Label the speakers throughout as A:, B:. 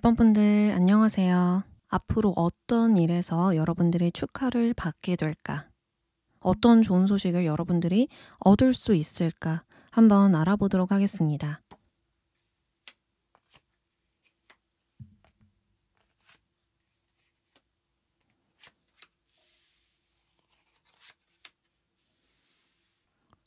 A: 1번 분들 안녕하세요. 앞으로 어떤 일에서 여러분들이 축하를 받게 될까? 어떤 좋은 소식을 여러분들이 얻을 수 있을까? 한번 알아보도록 하겠습니다.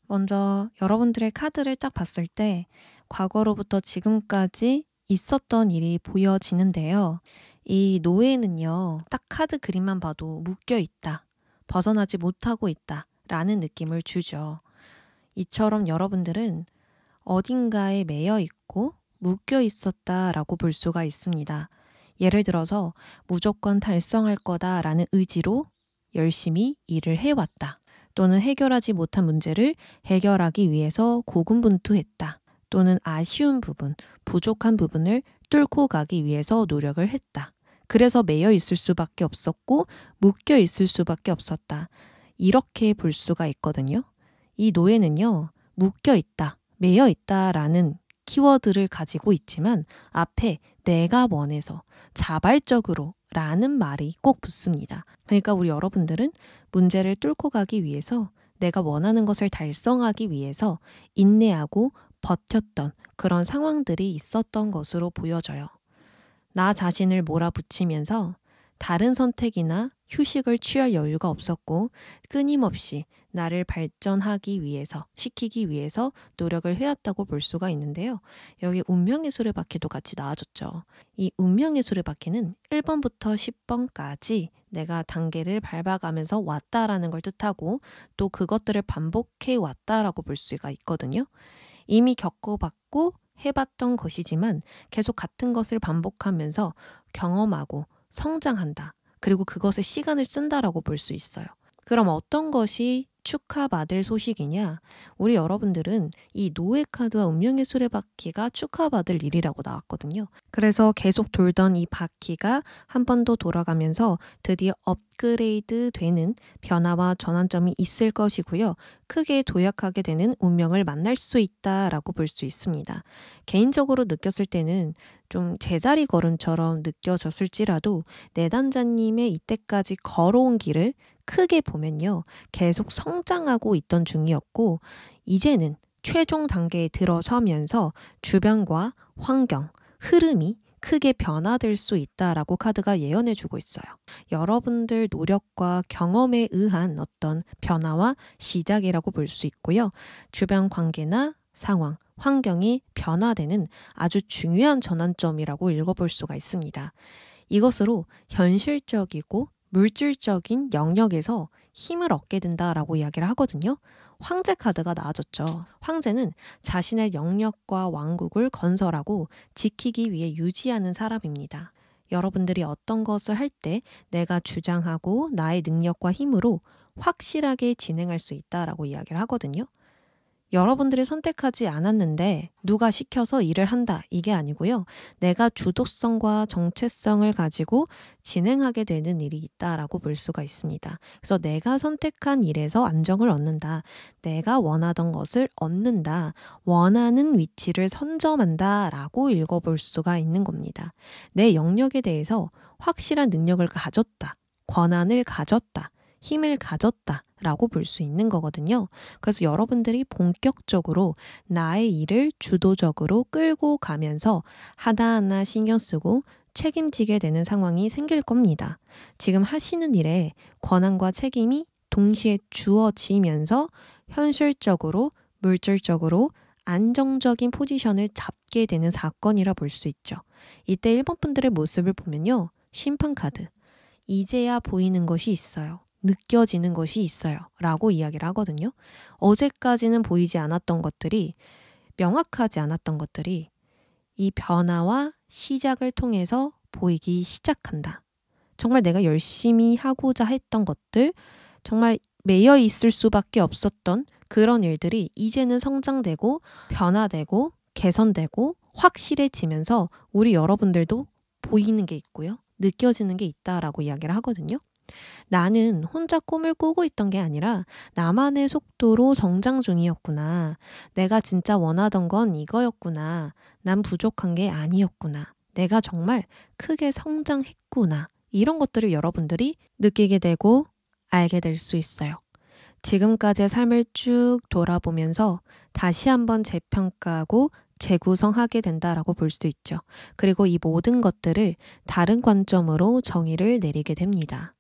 A: 먼저 여러분들의 카드를 딱 봤을 때 과거로부터 지금까지 있었던 일이 보여지는데요. 이 노예는요, 딱 카드 그림만 봐도 묶여 있다, 벗어나지 못하고 있다, 라는 느낌을 주죠. 이처럼 여러분들은 어딘가에 매여 있고 묶여 있었다라고 볼 수가 있습니다. 예를 들어서 무조건 달성할 거다라는 의지로 열심히 일을 해왔다. 또는 해결하지 못한 문제를 해결하기 위해서 고군분투했다. 또는 아쉬운 부분, 부족한 부분을 뚫고 가기 위해서 노력을 했다. 그래서 매여 있을 수밖에 없었고 묶여 있을 수밖에 없었다. 이렇게 볼 수가 있거든요. 이 노예는요, 묶여 있다, 매여 있다라는 키워드를 가지고 있지만 앞에 내가 원해서 자발적으로 라는 말이 꼭 붙습니다. 그러니까 우리 여러분들은 문제를 뚫고 가기 위해서 내가 원하는 것을 달성하기 위해서 인내하고 버텼던 그런 상황들이 있었던 것으로 보여져요. 나 자신을 몰아붙이면서 다른 선택이나 휴식을 취할 여유가 없었고 끊임없이 나를 발전하기 위해서, 시키기 위해서 노력을 해왔다고 볼 수가 있는데요. 여기 운명의 수레바퀴도 같이 나와줬죠. 이 운명의 수레바퀴는 1번부터 10번까지 내가 단계를 밟아가면서 왔다라는 걸 뜻하고 또 그것들을 반복해 왔다라고 볼 수가 있거든요. 이미 겪어봤고 해봤던 것이지만 계속 같은 것을 반복하면서 경험하고 성장한다. 그리고 그것에 시간을 쓴다라고 볼 수 있어요. 그럼 어떤 것이 축하받을 소식이냐? 우리 여러분들은 이 노예 카드와 운명의 수레바퀴가 축하받을 일이라고 나왔거든요. 그래서 계속 돌던 이 바퀴가 한 번 더 돌아가면서 드디어 업그레이드 되는 변화와 전환점이 있을 것이고요. 크게 도약하게 되는 운명을 만날 수 있다라고 볼 수 있습니다. 개인적으로 느꼈을 때는 좀 제자리 걸음처럼 느껴졌을지라도 내단자님의 이때까지 걸어온 길을 크게 보면요. 계속 성장하고 있던 중이었고, 이제는 최종 단계에 들어서면서 주변과 환경, 흐름이 크게 변화될 수 있다라고 카드가 예언해주고 있어요. 여러분들 노력과 경험에 의한 어떤 변화와 시작이라고 볼 수 있고요. 주변 관계나 상황, 환경이 변화되는 아주 중요한 전환점이라고 읽어볼 수가 있습니다. 이것으로 현실적이고 물질적인 영역에서 힘을 얻게 된다라고 이야기를 하거든요. 황제 카드가 나와졌죠 황제는 자신의 영역과 왕국을 건설하고 지키기 위해 유지하는 사람입니다. 여러분들이 어떤 것을 할 때 내가 주장하고 나의 능력과 힘으로 확실하게 진행할 수 있다라고 이야기를 하거든요. 여러분들이 선택하지 않았는데 누가 시켜서 일을 한다 이게 아니고요. 내가 주도성과 정체성을 가지고 진행하게 되는 일이 있다라고 볼 수가 있습니다. 그래서 내가 선택한 일에서 안정을 얻는다. 내가 원하던 것을 얻는다. 원하는 위치를 선점한다라고 읽어볼 수가 있는 겁니다. 내 영역에 대해서 확실한 능력을 가졌다. 권한을 가졌다. 힘을 가졌다. 라고 볼 수 있는 거거든요. 그래서 여러분들이 본격적으로 나의 일을 주도적으로 끌고 가면서 하나하나 신경 쓰고 책임지게 되는 상황이 생길 겁니다. 지금 하시는 일에 권한과 책임이 동시에 주어지면서 현실적으로, 물질적으로 안정적인 포지션을 잡게 되는 사건이라 볼 수 있죠. 이때 1번 분들의 모습을 보면요. 심판카드. 이제야 보이는 것이 있어요. 느껴지는 것이 있어요. 라고 이야기를 하거든요. 어제까지는 보이지 않았던 것들이, 명확하지 않았던 것들이 이 변화와 시작을 통해서 보이기 시작한다. 정말 내가 열심히 하고자 했던 것들, 정말 매여 있을 수밖에 없었던 그런 일들이 이제는 성장되고 변화되고 개선되고 확실해지면서 우리 여러분들도 보이는 게 있고요. 느껴지는 게 있다라고 이야기를 하거든요. 나는 혼자 꿈을 꾸고 있던 게 아니라 나만의 속도로 성장 중이었구나. 내가 진짜 원하던 건 이거였구나. 난 부족한 게 아니었구나. 내가 정말 크게 성장했구나. 이런 것들을 여러분들이 느끼게 되고 알게 될 수 있어요. 지금까지의 삶을 쭉 돌아보면서 다시 한번 재평가하고 재구성하게 된다라고 볼 수 있죠. 그리고 이 모든 것들을 다른 관점으로 정의를 내리게 됩니다.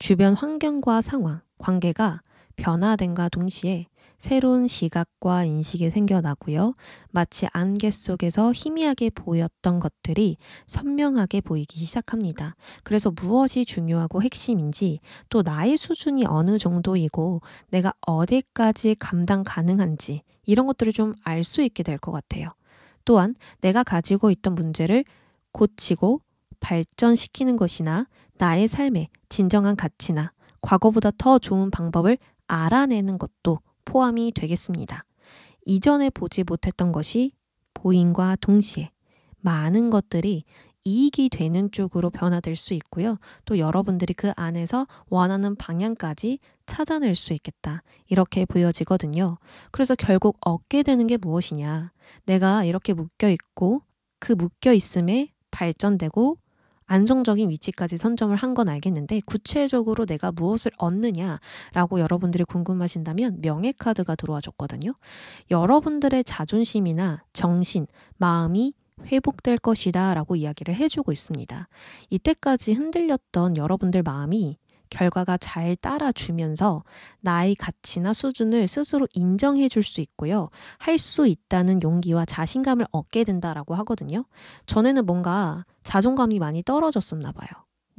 A: 주변 환경과 상황, 관계가 변화된과 동시에 새로운 시각과 인식이 생겨나고요. 마치 안개 속에서 희미하게 보였던 것들이 선명하게 보이기 시작합니다. 그래서 무엇이 중요하고 핵심인지 또 나의 수준이 어느 정도이고 내가 어디까지 감당 가능한지 이런 것들을 좀 알 수 있게 될 것 같아요. 또한 내가 가지고 있던 문제를 고치고 발전시키는 것이나 나의 삶에 진정한 가치나 과거보다 더 좋은 방법을 알아내는 것도 포함이 되겠습니다. 이전에 보지 못했던 것이 보인과 동시에 많은 것들이 이익이 되는 쪽으로 변화될 수 있고요. 또 여러분들이 그 안에서 원하는 방향까지 찾아낼 수 있겠다. 이렇게 보여지거든요. 그래서 결국 얻게 되는 게 무엇이냐. 내가 이렇게 묶여 있고 그 묶여 있음에 발전되고 안정적인 위치까지 선점을 한 건 알겠는데 구체적으로 내가 무엇을 얻느냐라고 여러분들이 궁금하신다면 명예카드가 들어와줬거든요. 여러분들의 자존심이나 정신, 마음이 회복될 것이다 라고 이야기를 해주고 있습니다. 이때까지 흔들렸던 여러분들 마음이 결과가 잘 따라주면서 나의 가치나 수준을 스스로 인정해 줄 수 있고요. 할 수 있다는 용기와 자신감을 얻게 된다라고 하거든요. 전에는 뭔가 자존감이 많이 떨어졌었나 봐요.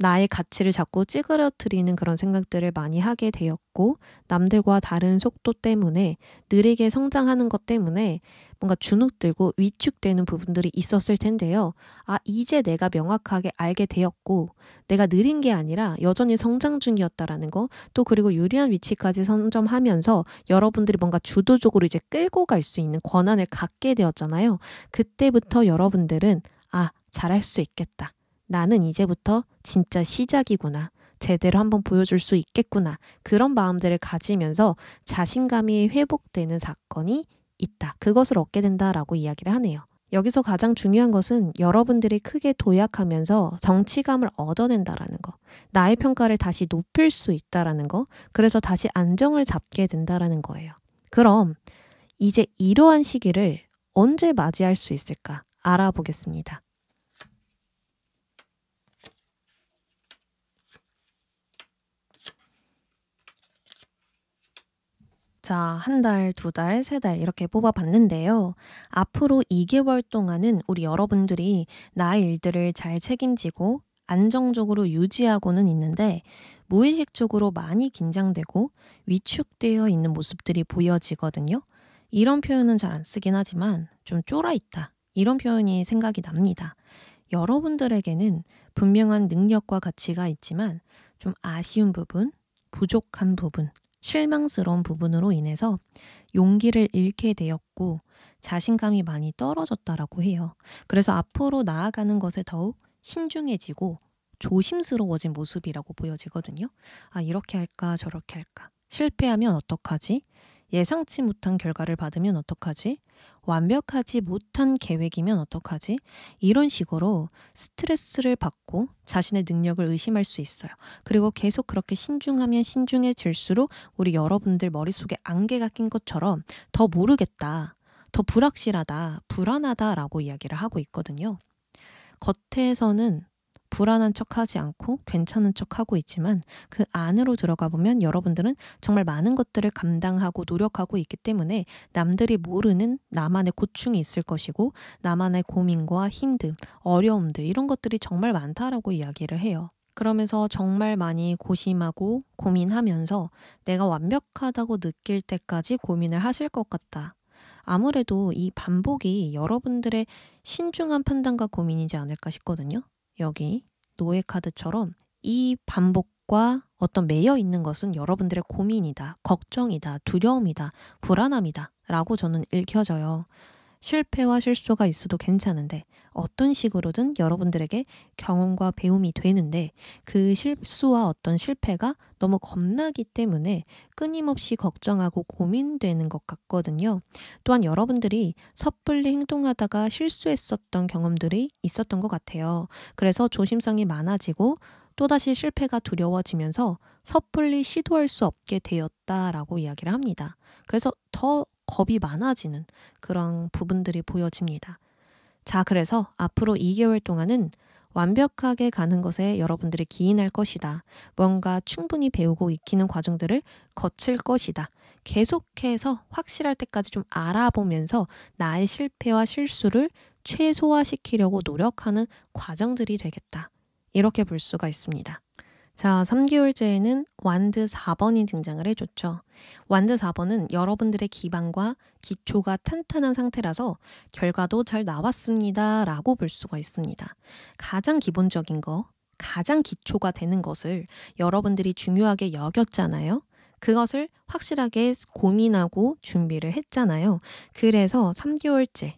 A: 나의 가치를 자꾸 찌그러뜨리는 그런 생각들을 많이 하게 되었고, 남들과 다른 속도 때문에, 느리게 성장하는 것 때문에 뭔가 주눅들고 위축되는 부분들이 있었을 텐데요. 아, 이제 내가 명확하게 알게 되었고, 내가 느린 게 아니라 여전히 성장 중이었다라는 거, 또 그리고 유리한 위치까지 선점하면서 여러분들이 뭔가 주도적으로 이제 끌고 갈 수 있는 권한을 갖게 되었잖아요. 그때부터 여러분들은, 아, 잘할 수 있겠다. 나는 이제부터 진짜 시작이구나. 제대로 한번 보여줄 수 있겠구나. 그런 마음들을 가지면서 자신감이 회복되는 사건이 있다. 그것을 얻게 된다라고 이야기를 하네요. 여기서 가장 중요한 것은 여러분들이 크게 도약하면서 정치감을 얻어낸다라는 거. 나의 평가를 다시 높일 수 있다라는 거. 그래서 다시 안정을 잡게 된다라는 거예요. 그럼 이제 이러한 시기를 언제 맞이할 수 있을까 알아보겠습니다. 자, 한 달, 두 달, 세 달 이렇게 뽑아봤는데요. 앞으로 2개월 동안은 우리 여러분들이 나의 일들을 잘 책임지고 안정적으로 유지하고는 있는데 무의식적으로 많이 긴장되고 위축되어 있는 모습들이 보여지거든요. 이런 표현은 잘 안 쓰긴 하지만 좀 쫄아 있다. 이런 표현이 생각이 납니다. 여러분들에게는 분명한 능력과 가치가 있지만 좀 아쉬운 부분, 부족한 부분, 실망스러운 부분으로 인해서 용기를 잃게 되었고 자신감이 많이 떨어졌다라고 해요. 그래서 앞으로 나아가는 것에 더욱 신중해지고 조심스러워진 모습이라고 보여지거든요. 아, 이렇게 할까, 저렇게 할까. 실패하면 어떡하지? 예상치 못한 결과를 받으면 어떡하지? 완벽하지 못한 계획이면 어떡하지? 이런 식으로 스트레스를 받고 자신의 능력을 의심할 수 있어요. 그리고 계속 그렇게 신중하면 신중해질수록 우리 여러분들 머릿속에 안개가 낀 것처럼 더 모르겠다, 더 불확실하다, 불안하다라고 이야기를 하고 있거든요. 겉에서는 불안한 척 하지 않고 괜찮은 척 하고 있지만 그 안으로 들어가 보면 여러분들은 정말 많은 것들을 감당하고 노력하고 있기 때문에 남들이 모르는 나만의 고충이 있을 것이고 나만의 고민과 힘듦, 어려움들 이런 것들이 정말 많다라고 이야기를 해요. 그러면서 정말 많이 고심하고 고민하면서 내가 완벽하다고 느낄 때까지 고민을 하실 것 같다. 아무래도 이 반복이 여러분들의 신중한 판단과 고민이지 않을까 싶거든요. 여기 노예 카드처럼 이 반복과 어떤 매여 있는 것은 여러분들의 고민이다, 걱정이다, 두려움이다, 불안함이다 라고 저는 읽혀져요. 실패와 실수가 있어도 괜찮은데 어떤 식으로든 여러분들에게 경험과 배움이 되는데 그 실수와 어떤 실패가 너무 겁나기 때문에 끊임없이 걱정하고 고민되는 것 같거든요. 또한 여러분들이 섣불리 행동하다가 실수했었던 경험들이 있었던 것 같아요. 그래서 조심성이 많아지고 또다시 실패가 두려워지면서 섣불리 시도할 수 없게 되었다라고 이야기를 합니다. 그래서 더 겁이 많아지는 그런 부분들이 보여집니다. 자, 그래서 앞으로 2개월 동안은 완벽하게 가는 것에 여러분들이 기인할 것이다. 뭔가 충분히 배우고 익히는 과정들을 거칠 것이다. 계속해서 확실할 때까지 좀 알아보면서 나의 실패와 실수를 최소화시키려고 노력하는 과정들이 되겠다. 이렇게 볼 수가 있습니다. 자, 3개월째에는 완드 4번이 등장을 해줬죠. 완드 4번은 여러분들의 기반과 기초가 탄탄한 상태라서 결과도 잘 나왔습니다. 라고 볼 수가 있습니다. 가장 기본적인 거, 가장 기초가 되는 것을 여러분들이 중요하게 여겼잖아요. 그것을 확실하게 고민하고 준비를 했잖아요. 그래서 3개월째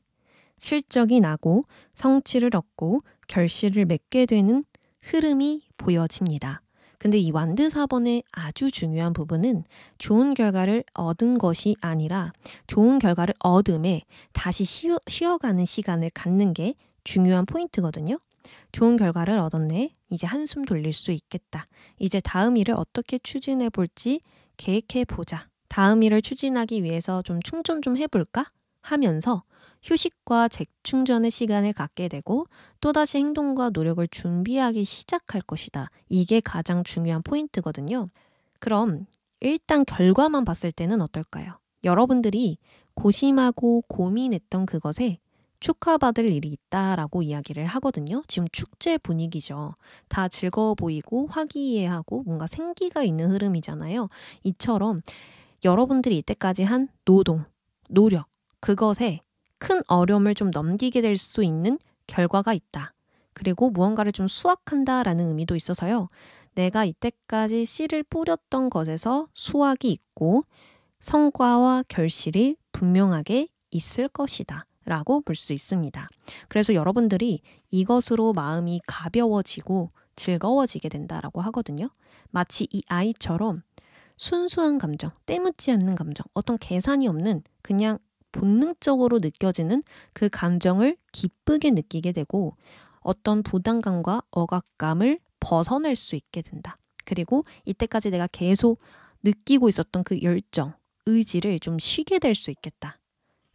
A: 실적이 나고 성취를 얻고 결실을 맺게 되는 흐름이 보여집니다. 근데 이 완드 사번의 아주 중요한 부분은 좋은 결과를 얻은 것이 아니라 좋은 결과를 얻음에 다시 쉬어, 쉬어가는 시간을 갖는 게 중요한 포인트거든요. 좋은 결과를 얻었네. 이제 한숨 돌릴 수 있겠다. 이제 다음 일을 어떻게 추진해 볼지 계획해 보자. 다음 일을 추진하기 위해서 좀 충전 좀 해볼까? 하면서 휴식과 재충전의 시간을 갖게 되고 또다시 행동과 노력을 준비하기 시작할 것이다. 이게 가장 중요한 포인트거든요. 그럼 일단 결과만 봤을 때는 어떨까요? 여러분들이 고심하고 고민했던 그것에 축하받을 일이 있다라고 이야기를 하거든요. 지금 축제 분위기죠. 다 즐거워 보이고 화기애애하고 뭔가 생기가 있는 흐름이잖아요. 이처럼 여러분들이 이때까지 한 노동, 노력, 그것에 큰 어려움을 좀 넘기게 될 수 있는 결과가 있다. 그리고 무언가를 좀 수확한다라는 의미도 있어서요. 내가 이때까지 씨를 뿌렸던 것에서 수확이 있고 성과와 결실이 분명하게 있을 것이다. 라고 볼 수 있습니다. 그래서 여러분들이 이것으로 마음이 가벼워지고 즐거워지게 된다라고 하거든요. 마치 이 아이처럼 순수한 감정, 때묻지 않는 감정, 어떤 계산이 없는 그냥 본능적으로 느껴지는 그 감정을 기쁘게 느끼게 되고 어떤 부담감과 억압감을 벗어날 수 있게 된다. 그리고 이때까지 내가 계속 느끼고 있었던 그 열정, 의지를 좀 쉬게 될 수 있겠다.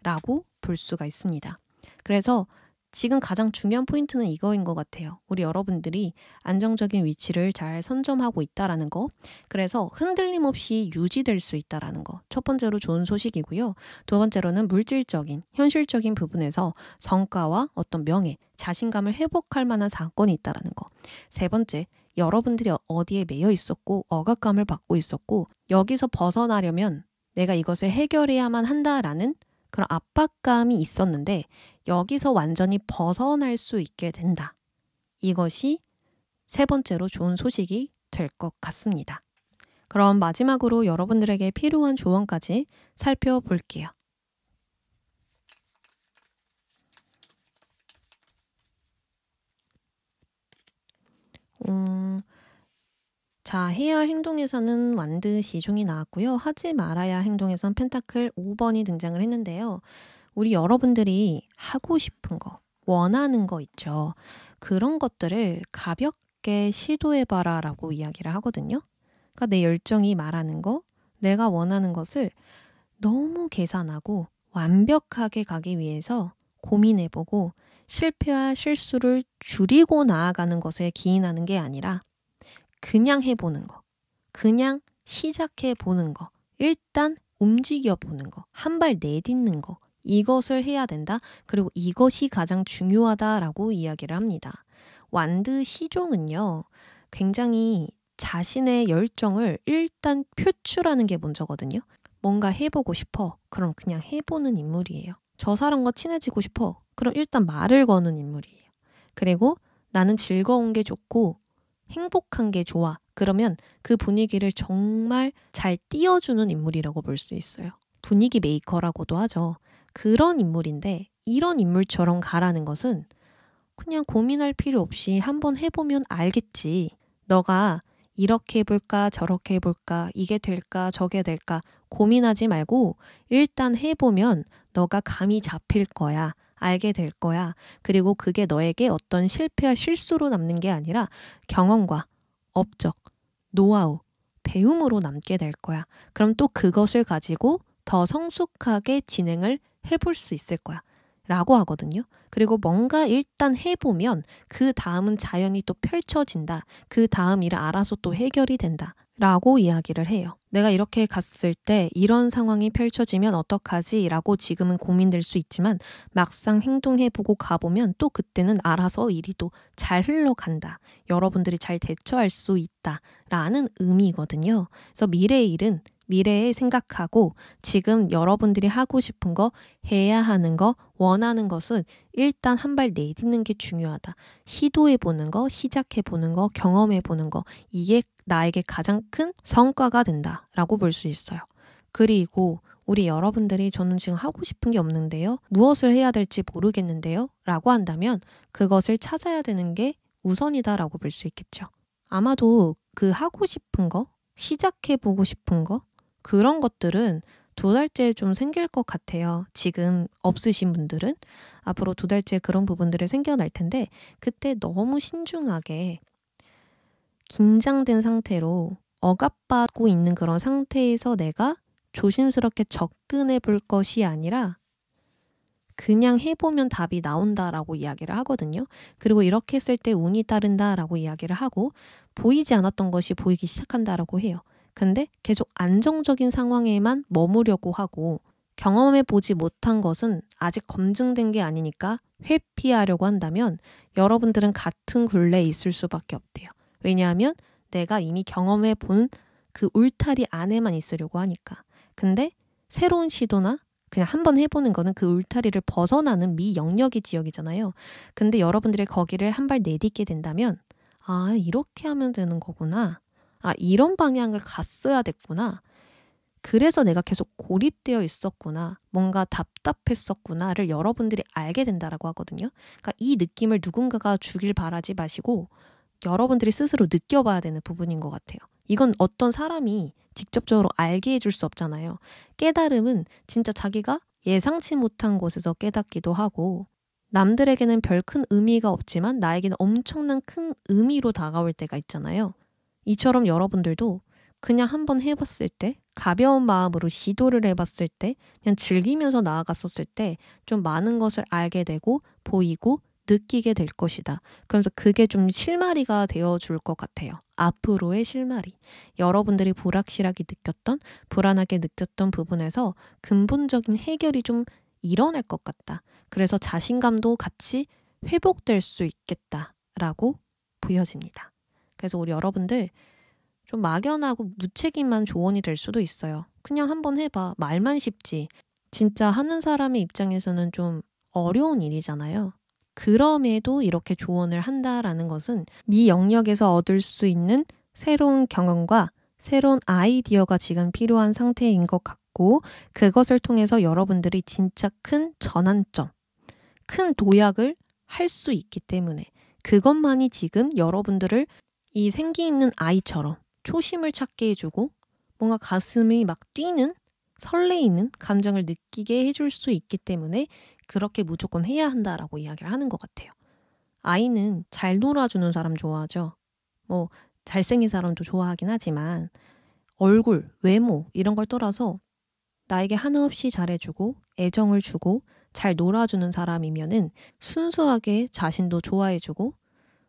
A: 라고 볼 수가 있습니다. 그래서 지금 가장 중요한 포인트는 이거인 것 같아요. 우리 여러분들이 안정적인 위치를 잘 선점하고 있다라는 거. 그래서 흔들림 없이 유지될 수 있다라는 거. 첫 번째로 좋은 소식이고요. 두 번째로는 물질적인, 현실적인 부분에서 성과와 어떤 명예, 자신감을 회복할 만한 사건이 있다라는 거. 세 번째, 여러분들이 어디에 매여 있었고 억압감을 받고 있었고 여기서 벗어나려면 내가 이것을 해결해야만 한다라는 그런 압박감이 있었는데 여기서 완전히 벗어날 수 있게 된다. 이것이 세 번째로 좋은 소식이 될 것 같습니다. 그럼 마지막으로 여러분들에게 필요한 조언까지 살펴볼게요. 음, 자, 해야 할 행동에서는 완드시 중이 나왔고요. 하지 말아야 행동에선 펜타클 5번이 등장을 했는데요. 우리 여러분들이 하고 싶은 거, 원하는 거 있죠. 그런 것들을 가볍게 시도해봐라 라고 이야기를 하거든요. 그러니까 내 열정이 말하는 거, 내가 원하는 것을 너무 계산하고 완벽하게 가기 위해서 고민해보고 실패와 실수를 줄이고 나아가는 것에 기인하는 게 아니라 그냥 해보는 거. 그냥 시작해 보는 거. 일단 움직여 보는 거. 한 발 내딛는 거. 이것을 해야 된다. 그리고 이것이 가장 중요하다라고 이야기를 합니다. 완드 시종은요, 굉장히 자신의 열정을 일단 표출하는 게 먼저거든요. 뭔가 해보고 싶어. 그럼 그냥 해보는 인물이에요. 저 사람과 친해지고 싶어. 그럼 일단 말을 거는 인물이에요. 그리고 나는 즐거운 게 좋고 행복한 게 좋아. 그러면 그 분위기를 정말 잘 띄워주는 인물이라고 볼 수 있어요. 분위기 메이커라고도 하죠. 그런 인물인데 이런 인물처럼 가라는 것은 그냥 고민할 필요 없이 한번 해보면 알겠지. 너가 이렇게 해볼까, 저렇게 해볼까, 이게 될까, 저게 될까 고민하지 말고 일단 해보면 너가 감이 잡힐 거야. 알게 될 거야. 그리고 그게 너에게 어떤 실패와 실수로 남는 게 아니라 경험과 업적, 노하우, 배움으로 남게 될 거야. 그럼 또 그것을 가지고 더 성숙하게 진행을 해볼 수 있을 거야. 라고 하거든요. 그리고 뭔가 일단 해보면 그 다음은 자연히 또 펼쳐진다. 그 다음 일은 알아서 또 해결이 된다. 라고 이야기를 해요. 내가 이렇게 갔을 때 이런 상황이 펼쳐지면 어떡하지? 라고 지금은 고민될 수 있지만 막상 행동해보고 가보면 또 그때는 알아서 일이 또 잘 흘러간다. 여러분들이 잘 대처할 수 있다. 라는 의미거든요. 그래서 미래의 일은 미래에 생각하고 지금 여러분들이 하고 싶은 거, 해야 하는 거, 원하는 것은 일단 한 발 내딛는 게 중요하다. 시도해 보는 거, 시작해 보는 거, 경험해 보는 거, 이게 나에게 가장 큰 성과가 된다라고 볼 수 있어요. 그리고 우리 여러분들이 저는 지금 하고 싶은 게 없는데요. 무엇을 해야 될지 모르겠는데요. 라고 한다면 그것을 찾아야 되는 게 우선이다라고 볼 수 있겠죠. 아마도 그 하고 싶은 거, 시작해보고 싶은 거, 그런 것들은 두 달째 좀 생길 것 같아요. 지금 없으신 분들은 앞으로 두 달째 그런 부분들이 생겨날 텐데 그때 너무 신중하게 긴장된 상태로 억압받고 있는 그런 상태에서 내가 조심스럽게 접근해 볼 것이 아니라 그냥 해보면 답이 나온다라고 이야기를 하거든요. 그리고 이렇게 했을 때 운이 따른다라고 이야기를 하고 보이지 않았던 것이 보이기 시작한다라고 해요. 근데 계속 안정적인 상황에만 머무려고 하고 경험해 보지 못한 것은 아직 검증된 게 아니니까 회피하려고 한다면 여러분들은 같은 굴레에 있을 수밖에 없대요. 왜냐하면 내가 이미 경험해 본 그 울타리 안에만 있으려고 하니까. 근데 새로운 시도나 그냥 한번 해보는 거는 그 울타리를 벗어나는 미영역의 지역이잖아요. 근데 여러분들이 거기를 한 발 내딛게 된다면, 아, 이렇게 하면 되는 거구나. 아, 이런 방향을 갔어야 됐구나. 그래서 내가 계속 고립되어 있었구나. 뭔가 답답했었구나를 여러분들이 알게 된다라고 하거든요. 그러니까 이 느낌을 누군가가 주길 바라지 마시고 여러분들이 스스로 느껴봐야 되는 부분인 것 같아요. 이건 어떤 사람이 직접적으로 알게 해줄 수 없잖아요. 깨달음은 진짜 자기가 예상치 못한 곳에서 깨닫기도 하고, 남들에게는 별 큰 의미가 없지만 나에게는 엄청난 큰 의미로 다가올 때가 있잖아요. 이처럼 여러분들도 그냥 한번 해봤을 때, 가벼운 마음으로 시도를 해봤을 때, 그냥 즐기면서 나아갔었을 때 좀 많은 것을 알게 되고, 보이고, 느끼게 될 것이다. 그래서 그게 좀 실마리가 되어 줄 것 같아요. 앞으로의 실마리. 여러분들이 불확실하게 느꼈던, 불안하게 느꼈던 부분에서 근본적인 해결이 좀 일어날 것 같다. 그래서 자신감도 같이 회복될 수 있겠다라고 보여집니다. 그래서 우리 여러분들 좀 막연하고 무책임한 조언이 될 수도 있어요. 그냥 한번 해봐. 말만 쉽지. 진짜 하는 사람의 입장에서는 좀 어려운 일이잖아요. 그럼에도 이렇게 조언을 한다라는 것은 미 영역에서 얻을 수 있는 새로운 경험과 새로운 아이디어가 지금 필요한 상태인 것 같고 그것을 통해서 여러분들이 진짜 큰 전환점, 큰 도약을 할 수 있기 때문에 그것만이 지금 여러분들을 이 생기 있는 아이처럼 초심을 찾게 해주고 뭔가 가슴이 막 뛰는 설레이는 감정을 느끼게 해줄 수 있기 때문에 그렇게 무조건 해야 한다라고 이야기를 하는 것 같아요. 아이는 잘 놀아주는 사람 좋아하죠. 뭐, 잘생긴 사람도 좋아하긴 하지만, 얼굴, 외모, 이런 걸 떠나서 나에게 한없이 잘해주고, 애정을 주고, 잘 놀아주는 사람이면은 순수하게 자신도 좋아해주고,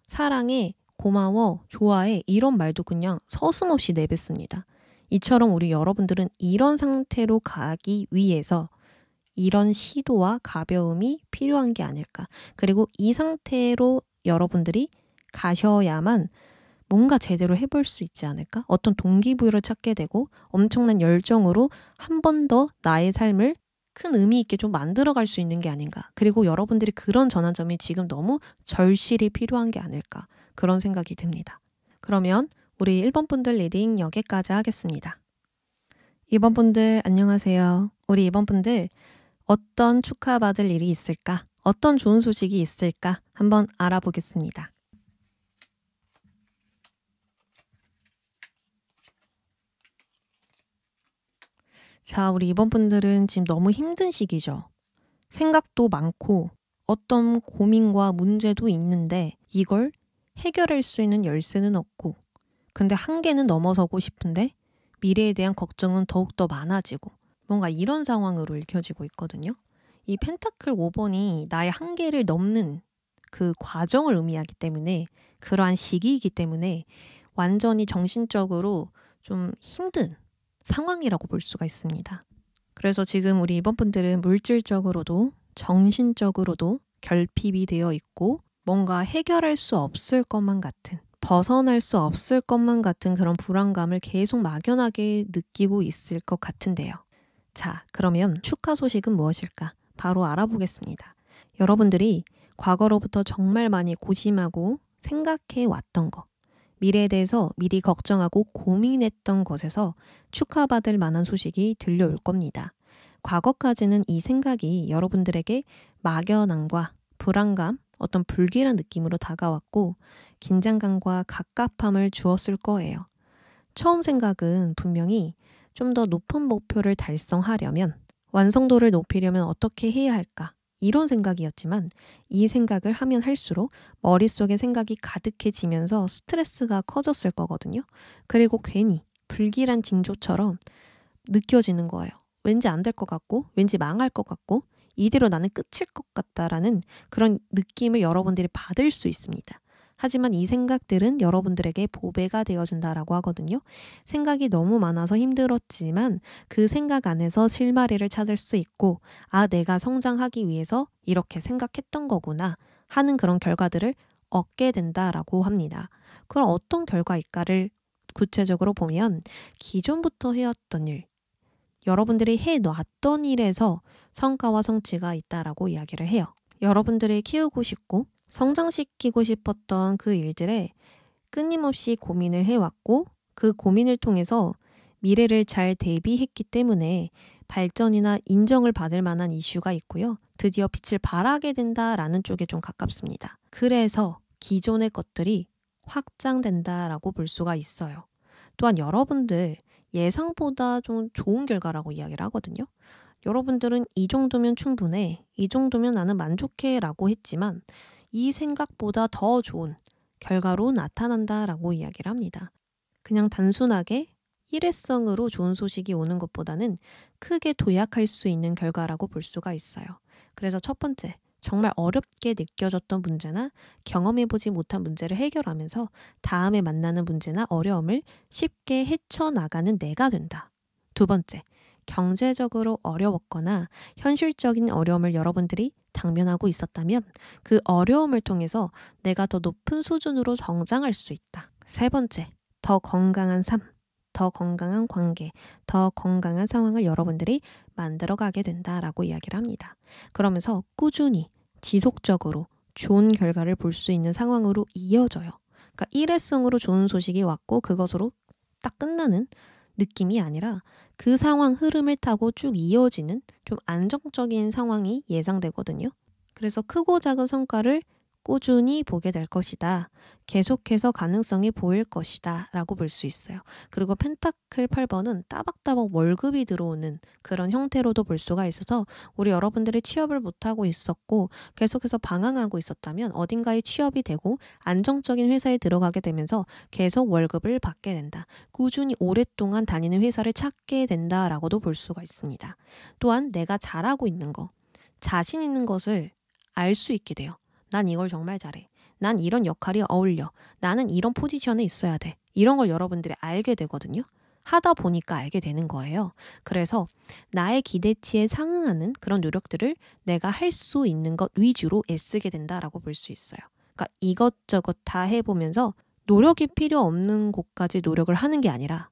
A: 사랑해, 고마워, 좋아해, 이런 말도 그냥 서슴없이 내뱉습니다. 이처럼 우리 여러분들은 이런 상태로 가기 위해서 이런 시도와 가벼움이 필요한 게 아닐까. 그리고 이 상태로 여러분들이 가셔야만 뭔가 제대로 해볼 수 있지 않을까? 어떤 동기부여를 찾게 되고 엄청난 열정으로 한 번 더 나의 삶을 큰 의미 있게 좀 만들어갈 수 있는 게 아닌가. 그리고 여러분들이 그런 전환점이 지금 너무 절실히 필요한 게 아닐까. 그런 생각이 듭니다. 그러면 우리 1번 분들 리딩 여기까지 하겠습니다. 2번 분들 안녕하세요. 우리 2번 분들 어떤 축하받을 일이 있을까? 어떤 좋은 소식이 있을까? 한번 알아보겠습니다. 자, 우리 이번 분들은 지금 너무 힘든 시기죠. 생각도 많고 어떤 고민과 문제도 있는데 이걸 해결할 수 있는 열쇠는 없고 근데 한계는 넘어서고 싶은데 미래에 대한 걱정은 더욱더 많아지고 뭔가 이런 상황으로 읽혀지고 있거든요. 이 펜타클 5번이 나의 한계를 넘는 그 과정을 의미하기 때문에 그러한 시기이기 때문에 완전히 정신적으로 좀 힘든 상황이라고 볼 수가 있습니다. 그래서 지금 우리 이번 분들은 물질적으로도 정신적으로도 결핍이 되어 있고 뭔가 해결할 수 없을 것만 같은 벗어날 수 없을 것만 같은 그런 불안감을 계속 막연하게 느끼고 있을 것 같은데요. 자, 그러면 축하 소식은 무엇일까? 바로 알아보겠습니다. 여러분들이 과거로부터 정말 많이 고심하고 생각해 왔던 것, 미래에 대해서 미리 걱정하고 고민했던 것에서 축하받을 만한 소식이 들려올 겁니다. 과거까지는 이 생각이 여러분들에게 막연함과 불안감, 어떤 불길한 느낌으로 다가왔고, 긴장감과 갑갑함을 주었을 거예요. 처음 생각은 분명히 좀더 높은 목표를 달성하려면 완성도를 높이려면 어떻게 해야 할까? 이런 생각이었지만 이 생각을 하면 할수록 머릿속에 생각이 가득해지면서 스트레스가 커졌을 거거든요. 그리고 괜히 불길한 징조처럼 느껴지는 거예요. 왠지 안 될 것 같고, 왠지 망할 것 같고, 이대로 나는 끝일 것 같다라는 그런 느낌을 여러분들이 받을 수 있습니다. 하지만 이 생각들은 여러분들에게 보배가 되어준다라고 하거든요. 생각이 너무 많아서 힘들었지만 그 생각 안에서 실마리를 찾을 수 있고, 아, 내가 성장하기 위해서 이렇게 생각했던 거구나 하는 그런 결과들을 얻게 된다라고 합니다. 그럼 어떤 결과일까를 구체적으로 보면 기존부터 해왔던 일, 여러분들이 해놨던 일에서 성과와 성취가 있다라고 이야기를 해요. 여러분들이 키우고 싶고 성장시키고 싶었던 그 일들에 끊임없이 고민을 해왔고 그 고민을 통해서 미래를 잘 대비했기 때문에 발전이나 인정을 받을 만한 이슈가 있고요. 드디어 빛을 발하게 된다라는 쪽에 좀 가깝습니다. 그래서 기존의 것들이 확장된다라고 볼 수가 있어요. 또한 여러분들 예상보다 좀 좋은 결과라고 이야기를 하거든요. 여러분들은 이 정도면 충분해, 이 정도면 나는 만족해 라고 했지만 이 생각보다 더 좋은 결과로 나타난다라고 이야기를 합니다. 그냥 단순하게 일회성으로 좋은 소식이 오는 것보다는 크게 도약할 수 있는 결과라고 볼 수가 있어요. 그래서 첫 번째, 정말 어렵게 느껴졌던 문제나 경험해보지 못한 문제를 해결하면서 다음에 만나는 문제나 어려움을 쉽게 헤쳐나가는 내가 된다. 두 번째, 경제적으로 어려웠거나 현실적인 어려움을 여러분들이 당면하고 있었다면 그 어려움을 통해서 내가 더 높은 수준으로 성장할 수 있다. 세 번째, 더 건강한 삶, 더 건강한 관계, 더 건강한 상황을 여러분들이 만들어 가게 된다라고 이야기를 합니다. 그러면서 꾸준히, 지속적으로 좋은 결과를 볼 수 있는 상황으로 이어져요. 그러니까 일회성으로 좋은 소식이 왔고 그것으로 딱 끝나는 느낌이 아니라 그 상황 흐름을 타고 쭉 이어지는 좀 안정적인 상황이 예상되거든요. 그래서 크고 작은 성과를 꾸준히 보게 될 것이다. 계속해서 가능성이 보일 것이다. 라고 볼 수 있어요. 그리고 펜타클 8번은 따박따박 월급이 들어오는 그런 형태로도 볼 수가 있어서 우리 여러분들이 취업을 못하고 있었고 계속해서 방황하고 있었다면 어딘가에 취업이 되고 안정적인 회사에 들어가게 되면서 계속 월급을 받게 된다. 꾸준히 오랫동안 다니는 회사를 찾게 된다. 라고도 볼 수가 있습니다. 또한 내가 잘하고 있는 거, 자신 있는 것을 알 수 있게 돼요. 난 이걸 정말 잘해. 난 이런 역할이 어울려. 나는 이런 포지션에 있어야 돼. 이런 걸 여러분들이 알게 되거든요. 하다 보니까 알게 되는 거예요. 그래서 나의 기대치에 상응하는 그런 노력들을 내가 할 수 있는 것 위주로 애쓰게 된다라고 볼 수 있어요. 그러니까 이것저것 다 해보면서 노력이 필요 없는 곳까지 노력을 하는 게 아니라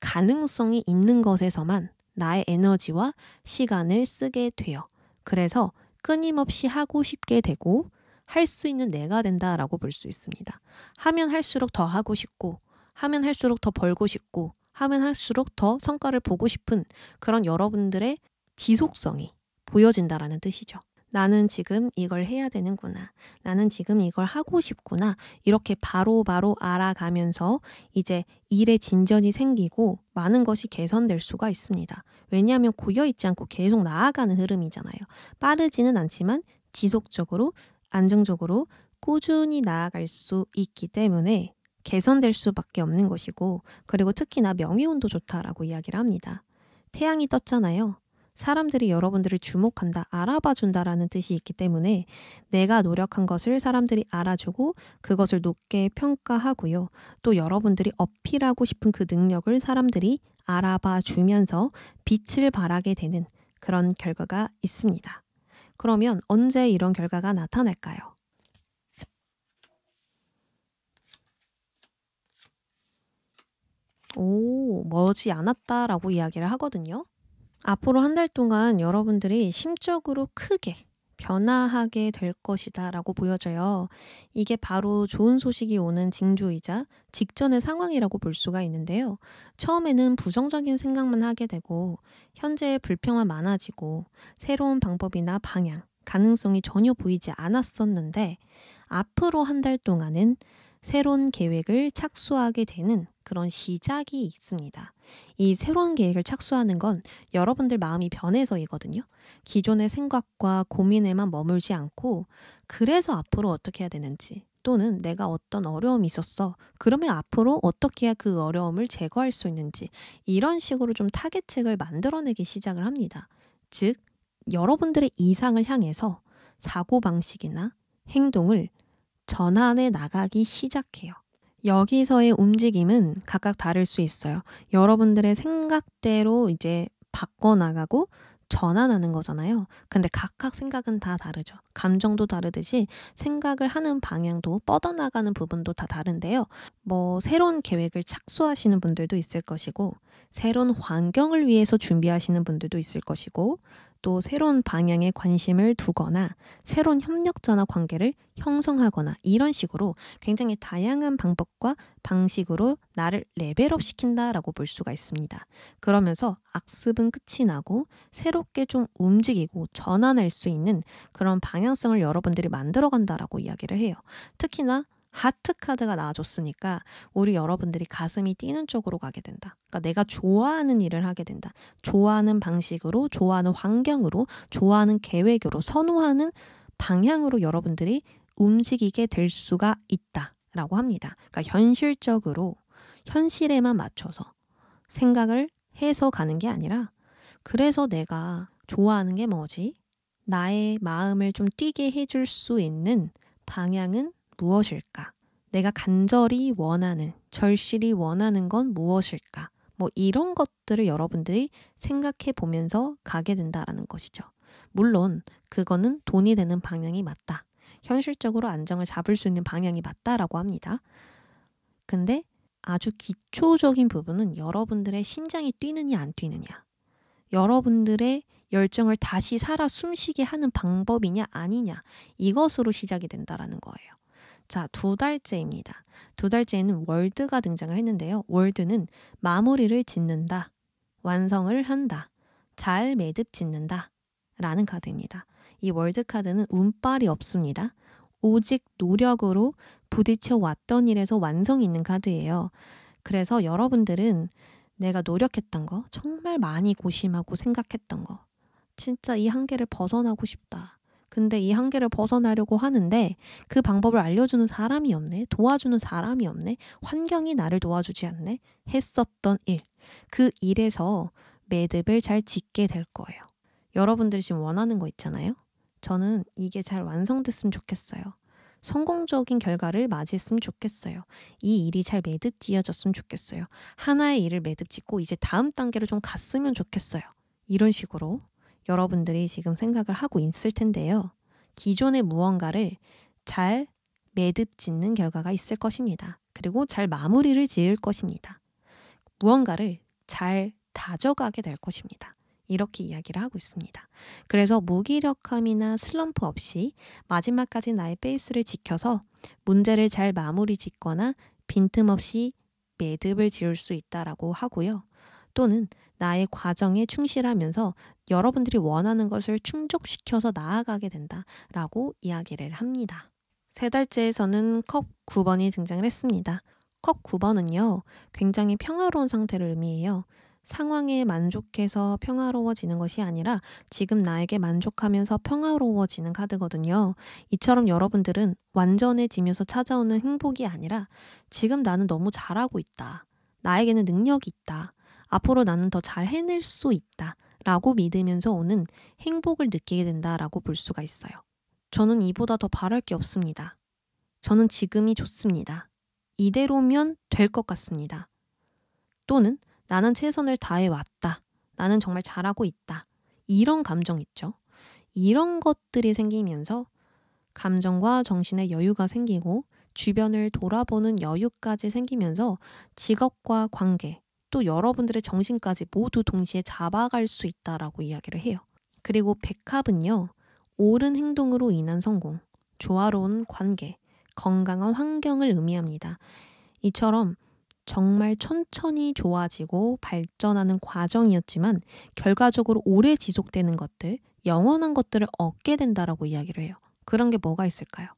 A: 가능성이 있는 것에서만 나의 에너지와 시간을 쓰게 돼요. 그래서 끊임없이 하고 싶게 되고 할수 있는 내가 된다라고 볼 수 있습니다. 하면 할수록 더 하고 싶고, 하면 할수록 더 벌고 싶고, 하면 할수록 더 성과를 보고 싶은 그런 여러분들의 지속성이 보여진다라는 뜻이죠. 나는 지금 이걸 해야 되는구나. 나는 지금 이걸 하고 싶구나. 이렇게 바로바로 바로 알아가면서 이제 일에 진전이 생기고 많은 것이 개선될 수가 있습니다. 왜냐하면 고여있지 않고 계속 나아가는 흐름이잖아요. 빠르지는 않지만 지속적으로 안정적으로 꾸준히 나아갈 수 있기 때문에 개선될 수밖에 없는 것이고 그리고 특히나 명의운도 좋다라고 이야기를 합니다. 태양이 떴잖아요. 사람들이 여러분들을 주목한다, 알아봐준다라는 뜻이 있기 때문에 내가 노력한 것을 사람들이 알아주고 그것을 높게 평가하고요. 또 여러분들이 어필하고 싶은 그 능력을 사람들이 알아봐주면서 빛을 발하게 되는 그런 결과가 있습니다. 그러면 언제 이런 결과가 나타날까요? 오, 머지 않았다라고 이야기를 하거든요. 앞으로 한 달 동안 여러분들이 심적으로 크게 변화하게 될 것이다 라고 보여져요. 이게 바로 좋은 소식이 오는 징조이자 직전의 상황이라고 볼 수가 있는데요. 처음에는 부정적인 생각만 하게 되고, 현재의 불평만 많아지고, 새로운 방법이나 방향, 가능성이 전혀 보이지 않았었는데, 앞으로 한 달 동안은 새로운 계획을 착수하게 되는 그런 시작이 있습니다. 이 새로운 계획을 착수하는 건 여러분들 마음이 변해서이거든요. 기존의 생각과 고민에만 머물지 않고 그래서 앞으로 어떻게 해야 되는지 또는 내가 어떤 어려움이 있었어. 그러면 앞으로 어떻게 해야 그 어려움을 제거할 수 있는지 이런 식으로 좀타겟책을 만들어내기 시작을 합니다. 즉, 여러분들의 이상을 향해서 사고방식이나 행동을 전환해 나가기 시작해요. 여기서의 움직임은 각각 다를 수 있어요. 여러분들의 생각대로 이제 바꿔나가고 전환하는 거잖아요. 근데 각각 생각은 다 다르죠. 감정도 다르듯이 생각을 하는 방향도 뻗어나가는 부분도 다 다른데요. 뭐 새로운 계획을 착수하시는 분들도 있을 것이고 새로운 환경을 위해서 준비하시는 분들도 있을 것이고 또 새로운 방향에 관심을 두거나 새로운 협력자나 관계를 형성하거나 이런 식으로 굉장히 다양한 방법과 방식으로 나를 레벨업 시킨다라고 볼 수가 있습니다. 그러면서 악습은 끝이 나고 새롭게 좀 움직이고 전환할 수 있는 그런 방향성을 여러분들이 만들어 간다라고 이야기를 해요. 특히나 하트 카드가 나와줬으니까 우리 여러분들이 가슴이 뛰는 쪽으로 가게 된다. 그러니까 내가 좋아하는 일을 하게 된다. 좋아하는 방식으로, 좋아하는 환경으로, 좋아하는 계획으로, 선호하는 방향으로 여러분들이 움직이게 될 수가 있다라고 합니다. 그러니까 현실적으로 현실에만 맞춰서 생각을 해서 가는 게 아니라 그래서 내가 좋아하는 게 뭐지? 나의 마음을 좀 뛰게 해줄 수 있는 방향은 무엇일까? 내가 간절히 원하는, 절실히 원하는 건 무엇일까? 뭐 이런 것들을 여러분들이 생각해 보면서 가게 된다라는 것이죠. 물론 그거는 돈이 되는 방향이 맞다. 현실적으로 안정을 잡을 수 있는 방향이 맞다라고 합니다. 근데 아주 기초적인 부분은 여러분들의 심장이 뛰느냐 안 뛰느냐. 여러분들의 열정을 다시 살아 숨쉬게 하는 방법이냐 아니냐. 이것으로 시작이 된다라는 거예요. 자, 두 달째입니다. 두 달째에는 월드가 등장을 했는데요. 월드는 마무리를 짓는다, 완성을 한다, 잘 매듭 짓는다 라는 카드입니다. 이 월드 카드는 운빨이 없습니다. 오직 노력으로 부딪혀 왔던 일에서 완성 있는 카드예요. 그래서 여러분들은 내가 노력했던 거, 정말 많이 고심하고 생각했던 거, 진짜 이 한계를 벗어나고 싶다. 근데 이 한계를 벗어나려고 하는데 그 방법을 알려주는 사람이 없네, 도와주는 사람이 없네, 환경이 나를 도와주지 않네, 했었던 일. 그 일에서 매듭을 잘 짓게 될 거예요. 여러분들이 지금 원하는 거 있잖아요? 저는 이게 잘 완성됐으면 좋겠어요. 성공적인 결과를 맞이했으면 좋겠어요. 이 일이 잘 매듭 지어졌으면 좋겠어요. 하나의 일을 매듭 짓고 이제 다음 단계로 좀 갔으면 좋겠어요. 이런 식으로 여러분들이 지금 생각을 하고 있을 텐데요. 기존의 무언가를 잘 매듭 짓는 결과가 있을 것입니다. 그리고 잘 마무리를 지을 것입니다. 무언가를 잘 다져가게 될 것입니다. 이렇게 이야기를 하고 있습니다. 그래서 무기력함이나 슬럼프 없이 마지막까지 나의 페이스를 지켜서 문제를 잘 마무리 짓거나 빈틈없이 매듭을 지을 수 있다라고 하고요. 또는 나의 과정에 충실하면서 여러분들이 원하는 것을 충족시켜서 나아가게 된다라고 이야기를 합니다. 세 달째에서는 컵 9번이 등장을 했습니다. 컵 9번은요, 굉장히 평화로운 상태를 의미해요. 상황에 만족해서 평화로워지는 것이 아니라 지금 나에게 만족하면서 평화로워지는 카드거든요. 이처럼 여러분들은 완전해지면서 찾아오는 행복이 아니라 지금 나는 너무 잘하고 있다. 나에게는 능력이 있다. 앞으로 나는 더 잘 해낼 수 있다. 라고 믿으면서 오는 행복을 느끼게 된다라고 볼 수가 있어요. 저는 이보다 더 바랄 게 없습니다. 저는 지금이 좋습니다. 이대로면 될 것 같습니다. 또는 나는 최선을 다해 왔다. 나는 정말 잘하고 있다. 이런 감정 있죠. 이런 것들이 생기면서 감정과 정신의 여유가 생기고 주변을 돌아보는 여유까지 생기면서 직업과 관계, 또 여러분들의 정신까지 모두 동시에 잡아갈 수 있다라고 이야기를 해요. 그리고 백합은요, 옳은 행동으로 인한 성공, 조화로운 관계, 건강한 환경을 의미합니다. 이처럼 정말 천천히 좋아지고 발전하는 과정이었지만 결과적으로 오래 지속되는 것들, 영원한 것들을 얻게 된다라고 이야기를 해요. 그런 게 뭐가 있을까요?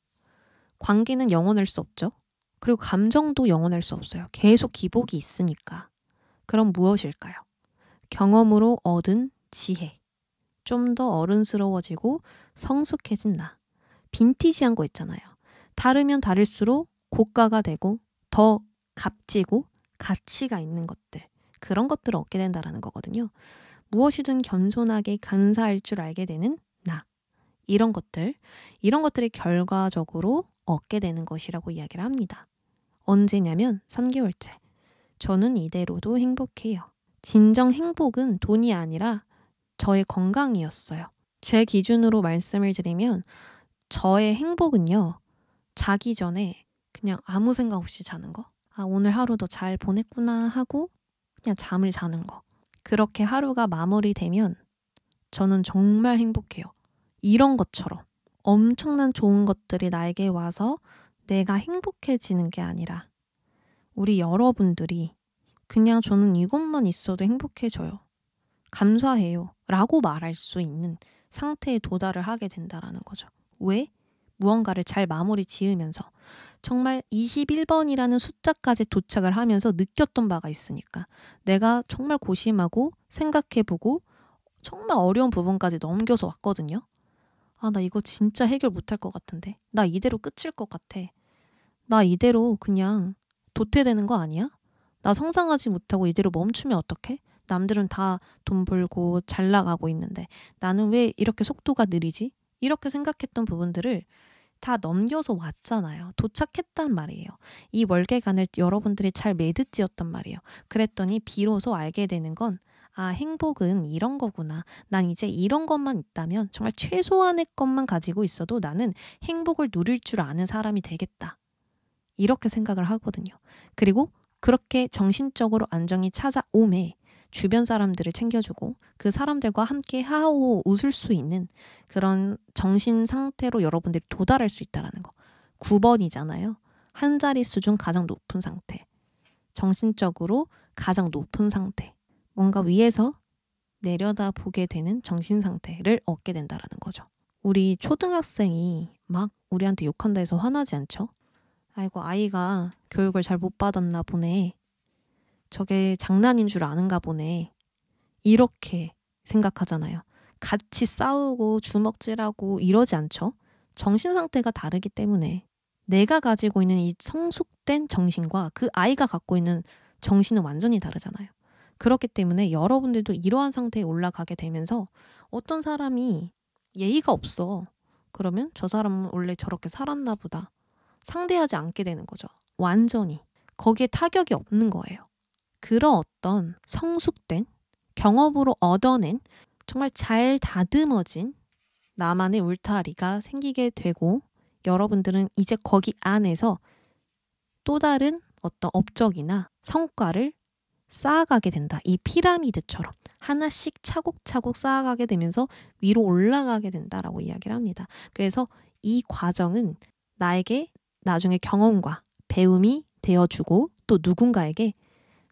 A: 관계는 영원할 수 없죠. 그리고 감정도 영원할 수 없어요. 계속 기복이 있으니까. 그럼 무엇일까요? 경험으로 얻은 지혜. 좀 더 어른스러워지고 성숙해진 나. 빈티지한 거 있잖아요. 다르면 다를수록 고가가 되고 더 값지고 가치가 있는 것들. 그런 것들을 얻게 된다라는 거거든요. 무엇이든 겸손하게 감사할 줄 알게 되는 나. 이런 것들. 이런 것들이 결과적으로 얻게 되는 것이라고 이야기를 합니다. 언제냐면 3개월째. 저는 이대로도 행복해요. 진정 행복은 돈이 아니라 저의 건강이었어요. 제 기준으로 말씀을 드리면 저의 행복은요. 자기 전에 그냥 아무 생각 없이 자는 거. 아, 오늘 하루도 잘 보냈구나 하고 그냥 잠을 자는 거. 그렇게 하루가 마무리되면 저는 정말 행복해요. 이런 것처럼 엄청난 좋은 것들이 나에게 와서 내가 행복해지는 게 아니라 우리 여러분들이 그냥 저는 이것만 있어도 행복해져요. 감사해요. 라고 말할 수 있는 상태에 도달을 하게 된다라는 거죠. 왜? 무언가를 잘 마무리 지으면서 정말 21번이라는 숫자까지 도착을 하면서 느꼈던 바가 있으니까 내가 정말 고심하고 생각해보고 정말 어려운 부분까지 넘겨서 왔거든요. 아, 나 이거 진짜 해결 못할 것 같은데. 나 이대로 끝일 것 같아. 나 이대로 그냥 도태되는 거 아니야? 나 성장하지 못하고 이대로 멈추면 어떡해? 남들은 다 돈 벌고 잘 나가고 있는데 나는 왜 이렇게 속도가 느리지? 이렇게 생각했던 부분들을 다 넘겨서 왔잖아요. 도착했단 말이에요. 이 월계관을 여러분들이 잘 매듭지었단 말이에요. 그랬더니 비로소 알게 되는 건 아, 행복은 이런 거구나. 난 이제 이런 것만 있다면 정말 최소한의 것만 가지고 있어도 나는 행복을 누릴 줄 아는 사람이 되겠다. 이렇게 생각을 하거든요. 그리고 그렇게 정신적으로 안정이 찾아옴에 주변 사람들을 챙겨주고 그 사람들과 함께 하하호 웃을 수 있는 그런 정신 상태로 여러분들이 도달할 수 있다라는 거. 9번이잖아요. 한 자리 수준 가장 높은 상태. 정신적으로 가장 높은 상태. 뭔가 위에서 내려다 보게 되는 정신 상태를 얻게 된다라는 거죠. 우리 초등학생이 막 우리한테 욕한다 해서 화나지 않죠? 아이고, 아이가 교육을 잘 못 받았나 보네. 저게 장난인 줄 아는가 보네. 이렇게 생각하잖아요. 같이 싸우고 주먹질하고 이러지 않죠? 정신 상태가 다르기 때문에 내가 가지고 있는 이 성숙된 정신과 그 아이가 갖고 있는 정신은 완전히 다르잖아요. 그렇기 때문에 여러분들도 이러한 상태에 올라가게 되면서 어떤 사람이 예의가 없어. 그러면 저 사람은 원래 저렇게 살았나 보다. 상대하지 않게 되는 거죠. 완전히. 거기에 타격이 없는 거예요. 그런 어떤 성숙된 경험으로 얻어낸 정말 잘 다듬어진 나만의 울타리가 생기게 되고 여러분들은 이제 거기 안에서 또 다른 어떤 업적이나 성과를 쌓아가게 된다. 이 피라미드처럼 하나씩 차곡차곡 쌓아가게 되면서 위로 올라가게 된다라고 이야기를 합니다. 그래서 이 과정은 나에게 나중에 경험과 배움이 되어주고 또 누군가에게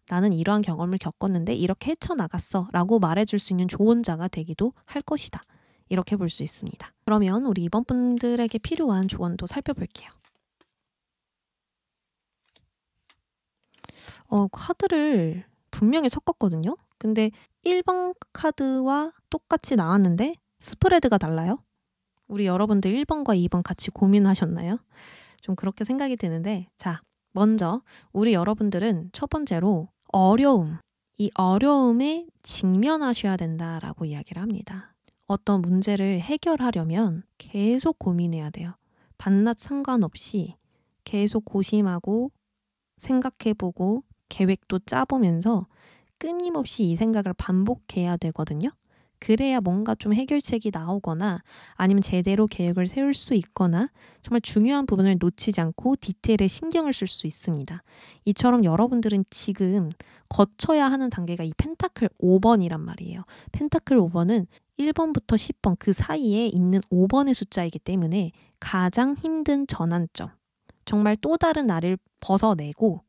A: 나는 이러한 경험을 겪었는데 이렇게 헤쳐나갔어 라고 말해줄 수 있는 조언자가 되기도 할 것이다. 이렇게 볼 수 있습니다. 그러면 우리 이번 분들에게 필요한 조언도 살펴볼게요. 어, 카드를 분명히 섞었거든요. 근데 1번 카드와 똑같이 나왔는데 스프레드가 달라요? 우리 여러분들 1번과 2번 같이 고민하셨나요? 좀 그렇게 생각이 드는데 자, 먼저 우리 여러분들은 첫 번째로 어려움, 이 어려움에 직면하셔야 된다라고 이야기를 합니다. 어떤 문제를 해결하려면 계속 고민해야 돼요. 반낮 상관없이 계속 고심하고 생각해보고 계획도 짜보면서 끊임없이 이 생각을 반복해야 되거든요. 그래야 뭔가 좀 해결책이 나오거나 아니면 제대로 계획을 세울 수 있거나 정말 중요한 부분을 놓치지 않고 디테일에 신경을 쓸 수 있습니다. 이처럼 여러분들은 지금 거쳐야 하는 단계가 이 펜타클 5번이란 말이에요. 펜타클 5번은 1번부터 10번 그 사이에 있는 5번의 숫자이기 때문에 가장 힘든 전환점. 정말 또 다른 나를 벗어내고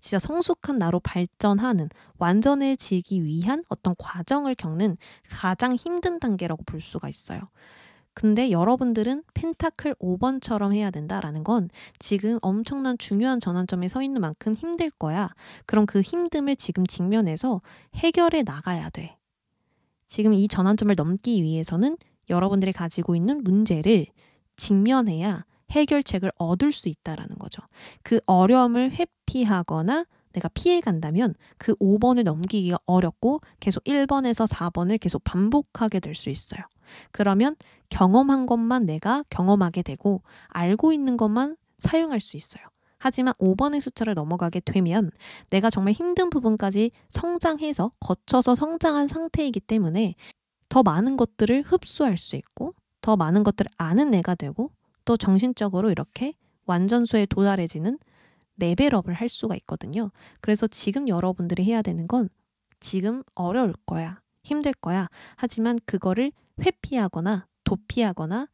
A: 진짜 성숙한 나로 발전하는 완전해지기 위한 어떤 과정을 겪는 가장 힘든 단계라고 볼 수가 있어요. 근데 여러분들은 펜타클 5번처럼 해야 된다라는 건 지금 엄청난 중요한 전환점에 서 있는 만큼 힘들 거야. 그럼 그 힘듦을 지금 직면해서 해결해 나가야 돼. 지금 이 전환점을 넘기 위해서는 여러분들이 가지고 있는 문제를 직면해야 해결책을 얻을 수 있다라는 거죠. 그 어려움을 회피하거나 내가 피해 간다면 그 5번을 넘기기가 어렵고 계속 1번에서 4번을 계속 반복하게 될 수 있어요. 그러면 경험한 것만 내가 경험하게 되고 알고 있는 것만 사용할 수 있어요. 하지만 5번의 숫자를 넘어가게 되면 내가 정말 힘든 부분까지 성장해서 거쳐서 성장한 상태이기 때문에 더 많은 것들을 흡수할 수 있고 더 많은 것들을 아는 내가 되고 또 정신적으로 이렇게 완전수에 도달해지는 레벨업을 할 수가 있거든요. 그래서 지금 여러분들이 해야 되는 건 지금 어려울 거야. 힘들 거야. 하지만 그거를 회피하거나 도피하거나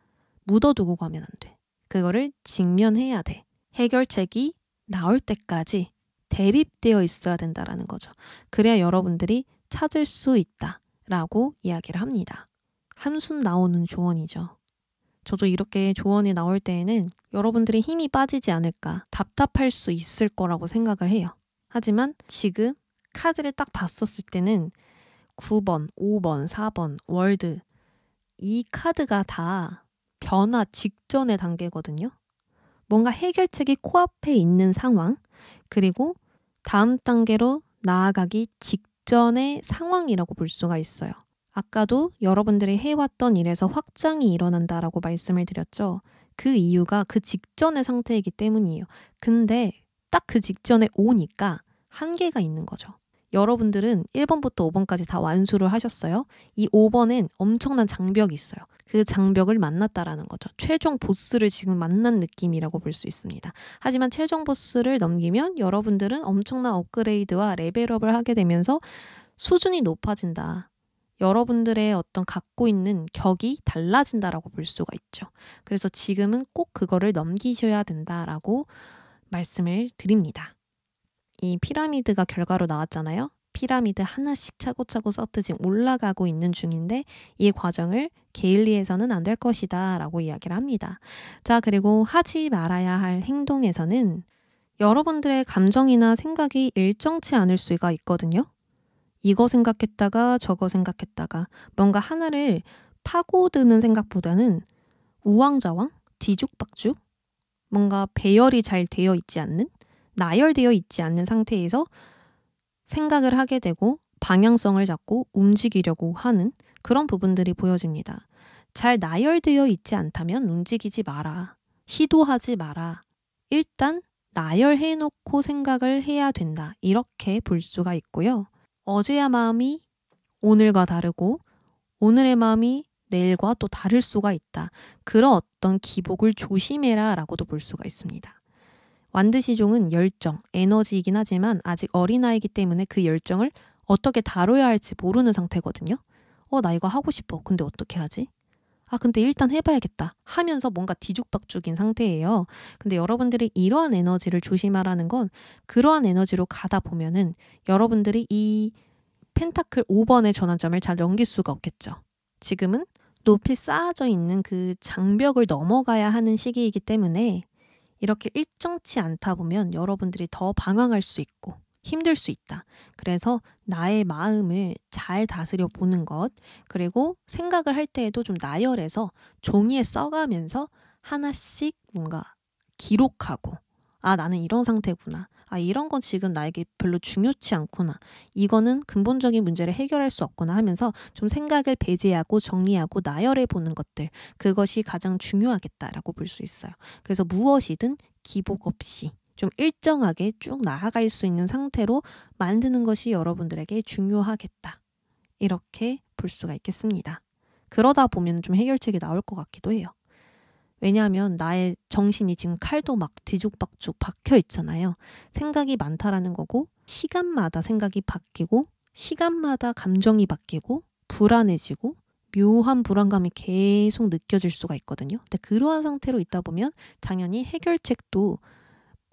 A: 묻어두고 가면 안 돼. 그거를 직면해야 돼. 해결책이 나올 때까지 대립되어 있어야 된다라는 거죠. 그래야 여러분들이 찾을 수 있다라고 이야기를 합니다. 한순 나오는 조언이죠. 저도 이렇게 조언이 나올 때에는 여러분들의 힘이 빠지지 않을까 답답할 수 있을 거라고 생각을 해요. 하지만 지금 카드를 딱 봤었을 때는 9번, 5번, 4번, 월드 이 카드가 다 변화 직전의 단계거든요. 뭔가 해결책이 코앞에 있는 상황, 그리고 다음 단계로 나아가기 직전의 상황이라고 볼 수가 있어요. 아까도 여러분들이 해왔던 일에서 확장이 일어난다라고 말씀을 드렸죠. 그 이유가 그 직전의 상태이기 때문이에요. 근데 딱 그 직전에 오니까 한계가 있는 거죠. 여러분들은 1번부터 5번까지 다 완수를 하셨어요. 이 5번엔 엄청난 장벽이 있어요. 그 장벽을 만났다라는 거죠. 최종 보스를 지금 만난 느낌이라고 볼 수 있습니다. 하지만 최종 보스를 넘기면 여러분들은 엄청난 업그레이드와 레벨업을 하게 되면서 수준이 높아진다. 여러분들의 어떤 갖고 있는 격이 달라진다라고 볼 수가 있죠. 그래서 지금은 꼭 그거를 넘기셔야 된다라고 말씀을 드립니다. 이 피라미드가 결과로 나왔잖아요. 피라미드 하나씩 차고차고 서트 지금 올라가고 있는 중인데 이 과정을 게일리에서는 안 될 것이다 라고 이야기를 합니다. 자, 그리고 하지 말아야 할 행동에서는 여러분들의 감정이나 생각이 일정치 않을 수가 있거든요. 이거 생각했다가 저거 생각했다가 뭔가 하나를 파고드는 생각보다는 우왕좌왕, 뒤죽박죽, 뭔가 배열이 잘 되어 있지 않는, 나열되어 있지 않는 상태에서 생각을 하게 되고 방향성을 잡고 움직이려고 하는 그런 부분들이 보여집니다. 잘 나열되어 있지 않다면 움직이지 마라. 시도하지 마라. 일단 나열해놓고 생각을 해야 된다. 이렇게 볼 수가 있고요. 어제의 마음이 오늘과 다르고 오늘의 마음이 내일과 또 다를 수가 있다. 그런 어떤 기복을 조심해라 라고도 볼 수가 있습니다. 완드시종은 열정, 에너지이긴 하지만 아직 어린아이기 때문에 그 열정을 어떻게 다뤄야 할지 모르는 상태거든요. 어, 나 이거 하고 싶어. 근데 어떻게 하지? 아, 근데 일단 해봐야겠다 하면서 뭔가 뒤죽박죽인 상태예요. 근데 여러분들이 이러한 에너지를 조심하라는 건 그러한 에너지로 가다 보면은 여러분들이 이 펜타클 5번의 전환점을 잘 넘길 수가 없겠죠. 지금은 높이 쌓아져 있는 그 장벽을 넘어가야 하는 시기이기 때문에 이렇게 일정치 않다 보면 여러분들이 더 방황할 수 있고 힘들 수 있다. 그래서 나의 마음을 잘 다스려 보는 것, 그리고 생각을 할 때에도 좀 나열해서 종이에 써가면서 하나씩 뭔가 기록하고, 아, 나는 이런 상태구나. 아, 이런 건 지금 나에게 별로 중요치 않구나. 이거는 근본적인 문제를 해결할 수 없구나 하면서 좀 생각을 배제하고 정리하고 나열해 보는 것들. 그것이 가장 중요하겠다라고 볼 수 있어요. 그래서 무엇이든 기복 없이 좀 일정하게 쭉 나아갈 수 있는 상태로 만드는 것이 여러분들에게 중요하겠다. 이렇게 볼 수가 있겠습니다. 그러다 보면 좀 해결책이 나올 것 같기도 해요. 왜냐하면 나의 정신이 지금 칼도 막 뒤죽박죽 박혀 있잖아요. 생각이 많다라는 거고, 시간마다 생각이 바뀌고, 시간마다 감정이 바뀌고, 불안해지고, 묘한 불안감이 계속 느껴질 수가 있거든요. 근데 그러한 상태로 있다 보면 당연히 해결책도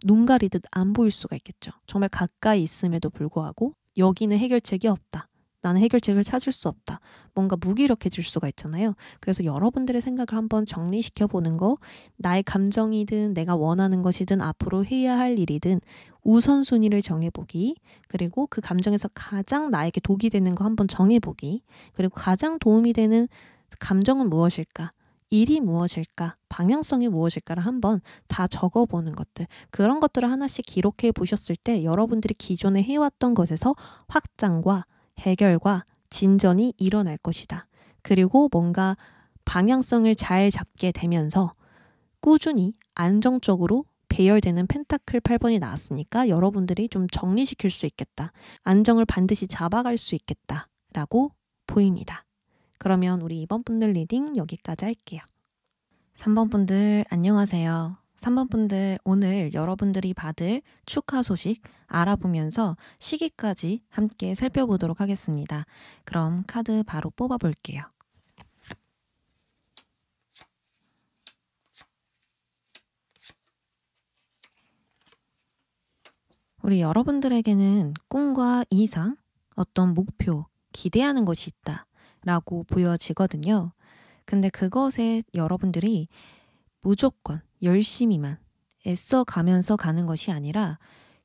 A: 눈 가리듯 안 보일 수가 있겠죠. 정말 가까이 있음에도 불구하고 여기는 해결책이 없다. 나는 해결책을 찾을 수 없다. 뭔가 무기력해질 수가 있잖아요. 그래서 여러분들의 생각을 한번 정리시켜 보는 거, 나의 감정이든 내가 원하는 것이든 앞으로 해야 할 일이든 우선순위를 정해보기, 그리고 그 감정에서 가장 나에게 독이 되는 거 한번 정해보기, 그리고 가장 도움이 되는 감정은 무엇일까? 일이 무엇일까, 방향성이 무엇일까를 한번 다 적어보는 것들, 그런 것들을 하나씩 기록해 보셨을 때 여러분들이 기존에 해왔던 것에서 확장과 해결과 진전이 일어날 것이다. 그리고 뭔가 방향성을 잘 잡게 되면서 꾸준히 안정적으로 배열되는 펜타클 8번이 나왔으니까 여러분들이 좀 정리시킬 수 있겠다. 안정을 반드시 잡아갈 수 있겠다. 라고 보입니다. 그러면 우리 2번 분들 리딩 여기까지 할게요. 3번 분들 안녕하세요. 3번 분들 오늘 여러분들이 받을 축하 소식 알아보면서 시기까지 함께 살펴보도록 하겠습니다. 그럼 카드 바로 뽑아볼게요. 우리 여러분들에게는 꿈과 이상, 어떤 목표, 기대하는 것이 있다. 라고 보여지거든요. 근데 그것에 여러분들이 무조건 열심히만 애써 가면서 가는 것이 아니라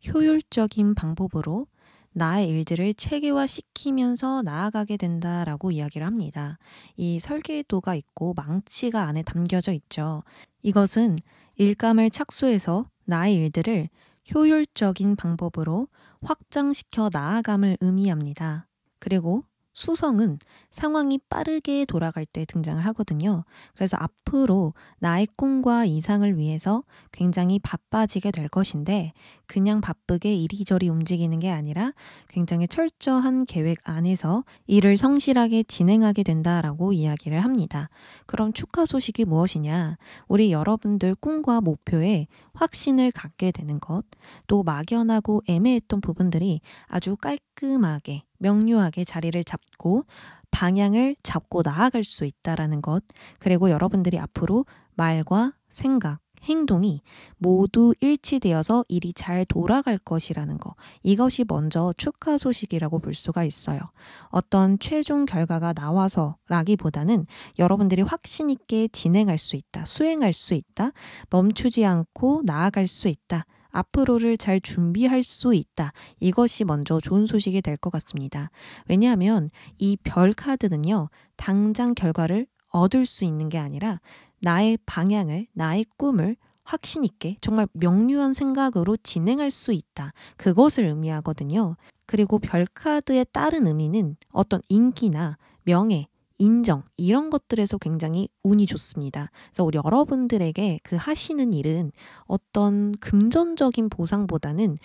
A: 효율적인 방법으로 나의 일들을 체계화시키면서 나아가게 된다라고 이야기를 합니다. 이 설계도가 있고 망치가 안에 담겨져 있죠. 이것은 일감을 착수해서 나의 일들을 효율적인 방법으로 확장시켜 나아감을 의미합니다. 그리고 수성은 상황이 빠르게 돌아갈 때 등장을 하거든요. 그래서 앞으로 나의 꿈과 이상을 위해서 굉장히 바빠지게 될 것인데 그냥 바쁘게 이리저리 움직이는 게 아니라 굉장히 철저한 계획 안에서 일을 성실하게 진행하게 된다라고 이야기를 합니다. 그럼 축하 소식이 무엇이냐? 우리 여러분들 꿈과 목표에 확신을 갖게 되는 것, 또 막연하고 애매했던 부분들이 아주 깔끔하게, 명료하게 자리를 잡고 방향을 잡고 나아갈 수 있다라는 것, 그리고 여러분들이 앞으로 말과 생각, 행동이 모두 일치되어서 일이 잘 돌아갈 것이라는 것. 이것이 먼저 축하 소식이라고 볼 수가 있어요. 어떤 최종 결과가 나와서라기보다는 여러분들이 확신 있게 진행할 수 있다, 수행할 수 있다, 멈추지 않고 나아갈 수 있다. 앞으로를 잘 준비할 수 있다. 이것이 먼저 좋은 소식이 될 것 같습니다. 왜냐하면 이 별 카드는요, 당장 결과를 얻을 수 있는 게 아니라 나의 방향을, 나의 꿈을 확신 있게 정말 명료한 생각으로 진행할 수 있다. 그것을 의미하거든요. 그리고 별카드에 따른 의미는 어떤 인기나 명예, 인정 이런 것들에서 굉장히 운이 좋습니다. 그래서 우리 여러분들에게 그 하시는 일은 어떤 금전적인 보상보다는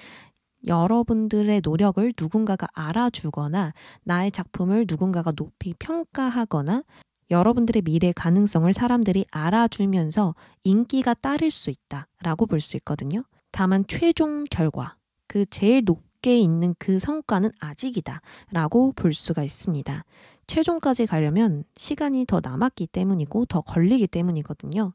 A: 여러분들의 노력을 누군가가 알아주거나 나의 작품을 누군가가 높이 평가하거나 여러분들의 미래 가능성을 사람들이 알아주면서 인기가 따를 수 있다라고 볼 수 있거든요. 다만 최종 결과, 그 제일 높게 있는 그 성과는 아직이다라고 볼 수가 있습니다. 최종까지 가려면 시간이 더 남았기 때문이고 더 걸리기 때문이거든요.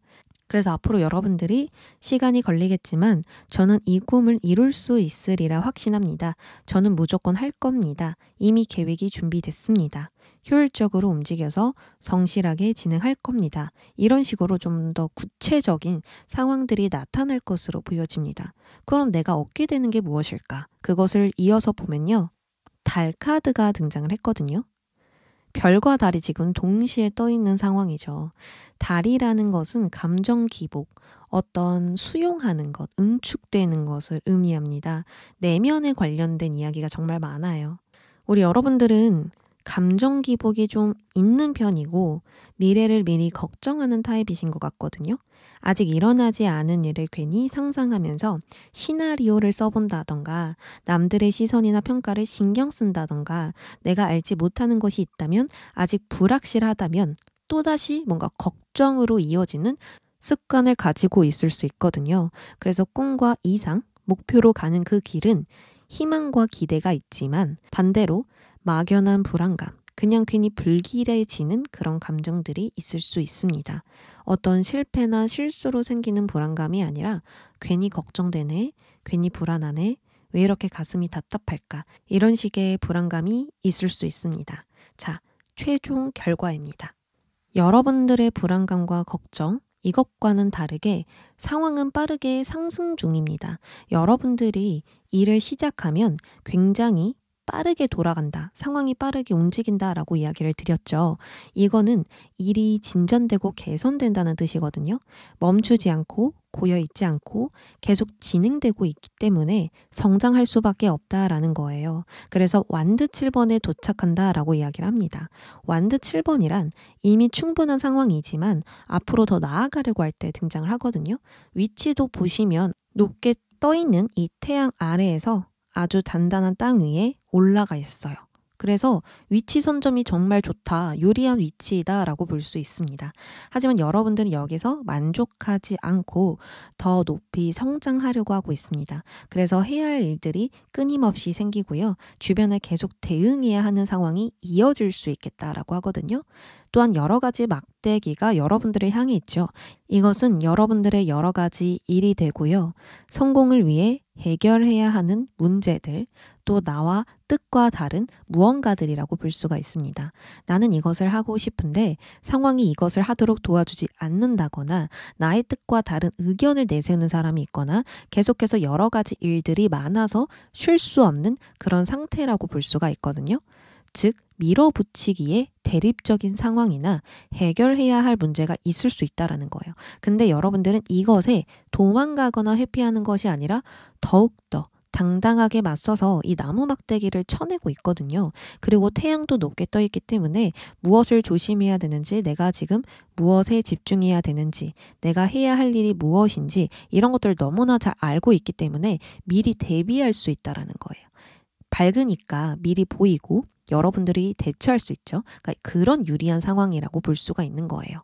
A: 그래서 앞으로 여러분들이 시간이 걸리겠지만 저는 이 꿈을 이룰 수 있으리라 확신합니다. 저는 무조건 할 겁니다. 이미 계획이 준비됐습니다. 효율적으로 움직여서 성실하게 진행할 겁니다. 이런 식으로 좀 더 구체적인 상황들이 나타날 것으로 보여집니다. 그럼 내가 얻게 되는 게 무엇일까? 그것을 이어서 보면요. 달 카드가 등장을 했거든요. 별과 달이 지금 동시에 떠 있는 상황이죠. 달이라는 것은 감정 기복, 어떤 수용하는 것, 응축되는 것을 의미합니다. 내면에 관련된 이야기가 정말 많아요. 우리 여러분들은 감정 기복이 좀 있는 편이고 미래를 미리 걱정하는 타입이신 것 같거든요. 아직 일어나지 않은 일을 괜히 상상하면서 시나리오를 써본다던가 남들의 시선이나 평가를 신경 쓴다던가 내가 알지 못하는 것이 있다면 아직 불확실하다면 또다시 뭔가 걱정으로 이어지는 습관을 가지고 있을 수 있거든요. 그래서 꿈과 이상, 목표로 가는 그 길은 희망과 기대가 있지만 반대로 막연한 불안감, 그냥 괜히 불길해지는 그런 감정들이 있을 수 있습니다. 어떤 실패나 실수로 생기는 불안감이 아니라 괜히 걱정되네, 괜히 불안하네, 왜 이렇게 가슴이 답답할까, 이런 식의 불안감이 있을 수 있습니다. 자, 최종 결과입니다. 여러분들의 불안감과 걱정, 이것과는 다르게 상황은 빠르게 상승 중입니다. 여러분들이 일을 시작하면 굉장히 빠르게 돌아간다, 상황이 빠르게 움직인다 라고 이야기를 드렸죠. 이거는 일이 진전되고 개선된다는 뜻이거든요. 멈추지 않고 고여있지 않고 계속 진행되고 있기 때문에 성장할 수밖에 없다라는 거예요. 그래서 완드 7번에 도착한다 라고 이야기를 합니다. 완드 7번이란 이미 충분한 상황이지만 앞으로 더 나아가려고 할 때 등장을 하거든요. 위치도 보시면 높게 떠있는 이 태양 아래에서 아주 단단한 땅 위에 올라가 있어요. 그래서 위치 선점이 정말 좋다, 유리한 위치이다라고 볼 수 있습니다. 하지만 여러분들은 여기서 만족하지 않고 더 높이 성장하려고 하고 있습니다. 그래서 해야 할 일들이 끊임없이 생기고요. 주변에 계속 대응해야 하는 상황이 이어질 수 있겠다라고 하거든요. 또한 여러 가지 막대기가 여러분들을 향해 있죠. 이것은 여러분들의 여러 가지 일이 되고요. 성공을 위해 해결해야 하는 문제들, 또 나와 뜻과 다른 무언가들이라고 볼 수가 있습니다. 나는 이것을 하고 싶은데 상황이 이것을 하도록 도와주지 않는다거나 나의 뜻과 다른 의견을 내세우는 사람이 있거나 계속해서 여러 가지 일들이 많아서 쉴 수 없는 그런 상태라고 볼 수가 있거든요. 즉, 밀어붙이기에 대립적인 상황이나 해결해야 할 문제가 있을 수 있다라는 거예요. 근데 여러분들은 이것에 도망가거나 회피하는 것이 아니라 더욱더 당당하게 맞서서 이 나무 막대기를 쳐내고 있거든요. 그리고 태양도 높게 떠 있기 때문에 무엇을 조심해야 되는지, 내가 지금 무엇에 집중해야 되는지, 내가 해야 할 일이 무엇인지 이런 것들을 너무나 잘 알고 있기 때문에 미리 대비할 수 있다라는 거예요. 밝으니까 미리 보이고 여러분들이 대처할 수 있죠. 그러니까 그런 유리한 상황이라고 볼 수가 있는 거예요.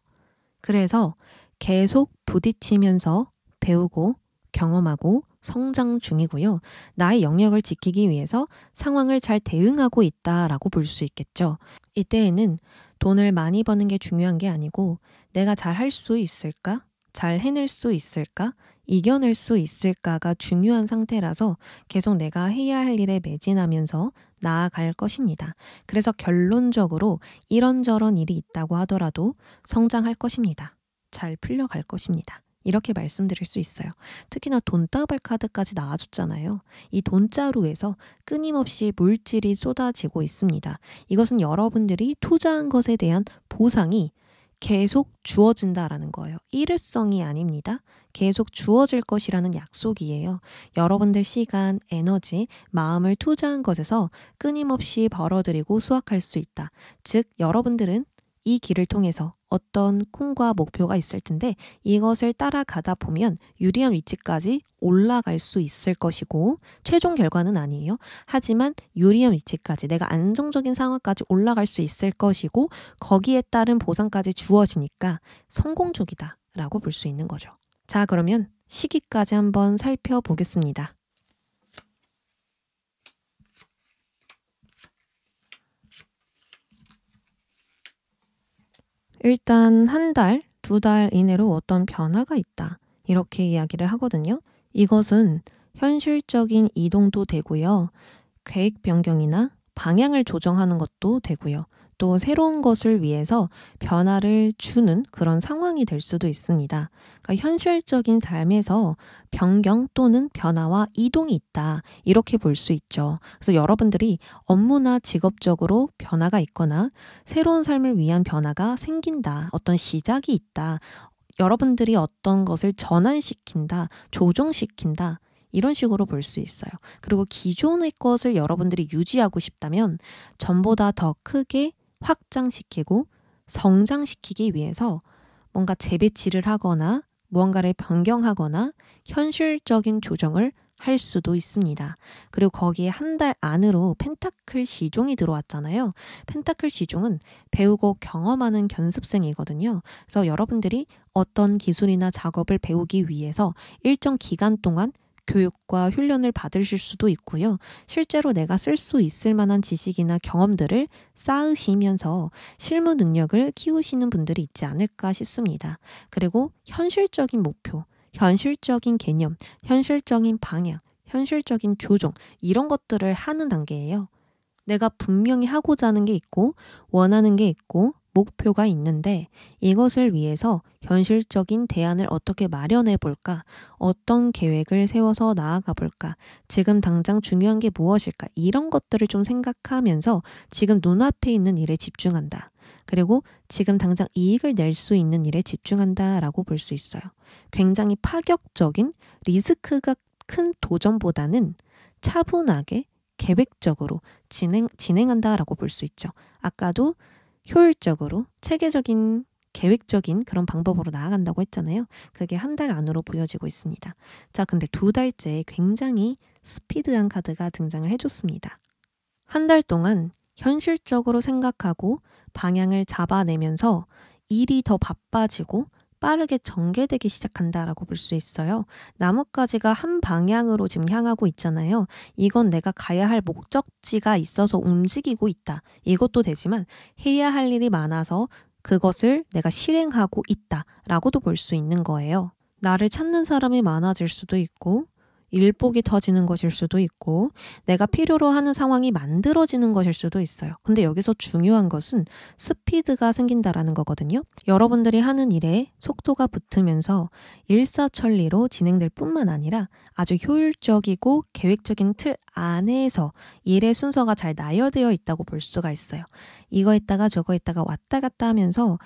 A: 그래서 계속 부딪히면서 배우고 경험하고 성장 중이고요. 나의 영역을 지키기 위해서 상황을 잘 대응하고 있다라고 볼 수 있겠죠. 이때에는 돈을 많이 버는 게 중요한 게 아니고 내가 잘 할 수 있을까? 잘 해낼 수 있을까? 이겨낼 수 있을까가 중요한 상태라서 계속 내가 해야 할 일에 매진하면서 나아갈 것입니다. 그래서 결론적으로 이런저런 일이 있다고 하더라도 성장할 것입니다. 잘 풀려갈 것입니다. 이렇게 말씀드릴 수 있어요. 특히나 돈다발 카드까지 나와줬잖아요. 이 돈자루에서 끊임없이 물질이 쏟아지고 있습니다. 이것은 여러분들이 투자한 것에 대한 보상이 계속 주어진다라는 거예요. 일회성이 아닙니다. 계속 주어질 것이라는 약속이에요. 여러분들 시간, 에너지, 마음을 투자한 것에서 끊임없이 벌어들이고 수확할 수 있다. 즉, 여러분들은 이 길을 통해서 어떤 꿈과 목표가 있을 텐데 이것을 따라가다 보면 유리한 위치까지 올라갈 수 있을 것이고 최종 결과는 아니에요. 하지만 유리한 위치까지 내가 안정적인 상황까지 올라갈 수 있을 것이고 거기에 따른 보상까지 주어지니까 성공적이다. 라고 볼 수 있는 거죠. 자, 그러면 시기까지 한번 살펴보겠습니다. 일단 한 달, 두 달 이내로 어떤 변화가 있다. 이렇게 이야기를 하거든요. 이것은 현실적인 이동도 되고요. 계획 변경이나 방향을 조정하는 것도 되고요. 또 새로운 것을 위해서 변화를 주는 그런 상황이 될 수도 있습니다. 그러니까 현실적인 삶에서 변경 또는 변화와 이동이 있다. 이렇게 볼 수 있죠. 그래서 여러분들이 업무나 직업적으로 변화가 있거나 새로운 삶을 위한 변화가 생긴다. 어떤 시작이 있다. 여러분들이 어떤 것을 전환시킨다, 조정시킨다, 이런 식으로 볼 수 있어요. 그리고 기존의 것을 여러분들이 유지하고 싶다면 전보다 더 크게 확장시키고 성장시키기 위해서 뭔가 재배치를 하거나 무언가를 변경하거나 현실적인 조정을 할 수도 있습니다. 그리고 거기에 한 달 안으로 펜타클 시종이 들어왔잖아요. 펜타클 시종은 배우고 경험하는 견습생이거든요. 그래서 여러분들이 어떤 기술이나 작업을 배우기 위해서 일정 기간 동안 교육과 훈련을 받으실 수도 있고요. 실제로 내가 쓸 수 있을 만한 지식이나 경험들을 쌓으시면서 실무 능력을 키우시는 분들이 있지 않을까 싶습니다. 그리고 현실적인 목표, 현실적인 개념, 현실적인 방향, 현실적인 조정, 이런 것들을 하는 단계예요. 내가 분명히 하고자 하는 게 있고, 원하는 게 있고, 목표가 있는데 이것을 위해서 현실적인 대안을 어떻게 마련해 볼까? 어떤 계획을 세워서 나아가 볼까? 지금 당장 중요한 게 무엇일까? 이런 것들을 좀 생각하면서 지금 눈앞에 있는 일에 집중한다. 그리고 지금 당장 이익을 낼 수 있는 일에 집중한다라고 볼 수 있어요. 굉장히 파격적인 리스크가 큰 도전보다는 차분하게 계획적으로 진행, 진행한다라고 볼 수 있죠. 아까도 효율적으로 체계적인 계획적인 그런 방법으로 나아간다고 했잖아요. 그게 한 달 안으로 보여지고 있습니다. 자, 근데 두 달째 굉장히 스피드한 카드가 등장을 해줬습니다. 한 달 동안 현실적으로 생각하고 방향을 잡아내면서 일이 더 바빠지고 빠르게 전개되기 시작한다라고 볼 수 있어요. 나뭇가지가 한 방향으로 지금 향하고 있잖아요. 이건 내가 가야 할 목적지가 있어서 움직이고 있다. 이것도 되지만 해야 할 일이 많아서 그것을 내가 실행하고 있다라고도 볼 수 있는 거예요. 나를 찾는 사람이 많아질 수도 있고 일복이 터지는 것일 수도 있고 내가 필요로 하는 상황이 만들어지는 것일 수도 있어요. 근데 여기서 중요한 것은 스피드가 생긴다라는 거거든요. 여러분들이 하는 일에 속도가 붙으면서 일사천리로 진행될 뿐만 아니라 아주 효율적이고 계획적인 틀 안에서 일의 순서가 잘 나열되어 있다고 볼 수가 있어요. 이거 했다가 저거 했다가 왔다 갔다 하면서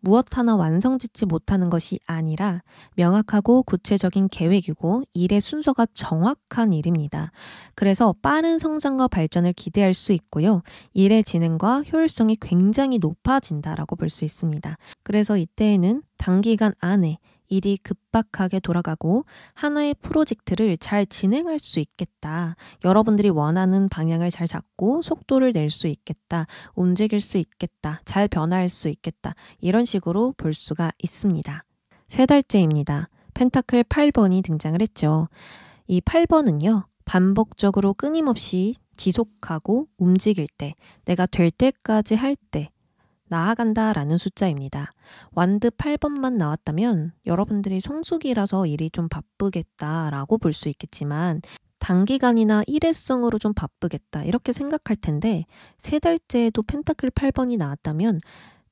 A: 무엇 하나 완성짓지 못하는 것이 아니라 명확하고 구체적인 계획이고 일의 순서가 정확한 일입니다. 그래서 빠른 성장과 발전을 기대할 수 있고요. 일의 진행과 효율성이 굉장히 높아진다라고 볼 수 있습니다. 그래서 이때에는 단기간 안에 일이 급박하게 돌아가고 하나의 프로젝트를 잘 진행할 수 있겠다. 여러분들이 원하는 방향을 잘 잡고 속도를 낼 수 있겠다. 움직일 수 있겠다. 잘 변화할 수 있겠다. 이런 식으로 볼 수가 있습니다. 세 달째입니다. 펜타클 8번이 등장을 했죠. 이 8번은요, 반복적으로 끊임없이 지속하고 움직일 때, 내가 될 때까지 할 때, 나아간다라는 숫자입니다. 완드 8번만 나왔다면 여러분들이 성수기라서 일이 좀 바쁘겠다라고 볼 수 있겠지만 단기간이나 일회성으로 좀 바쁘겠다 이렇게 생각할 텐데 세 달째에도 펜타클 8번이 나왔다면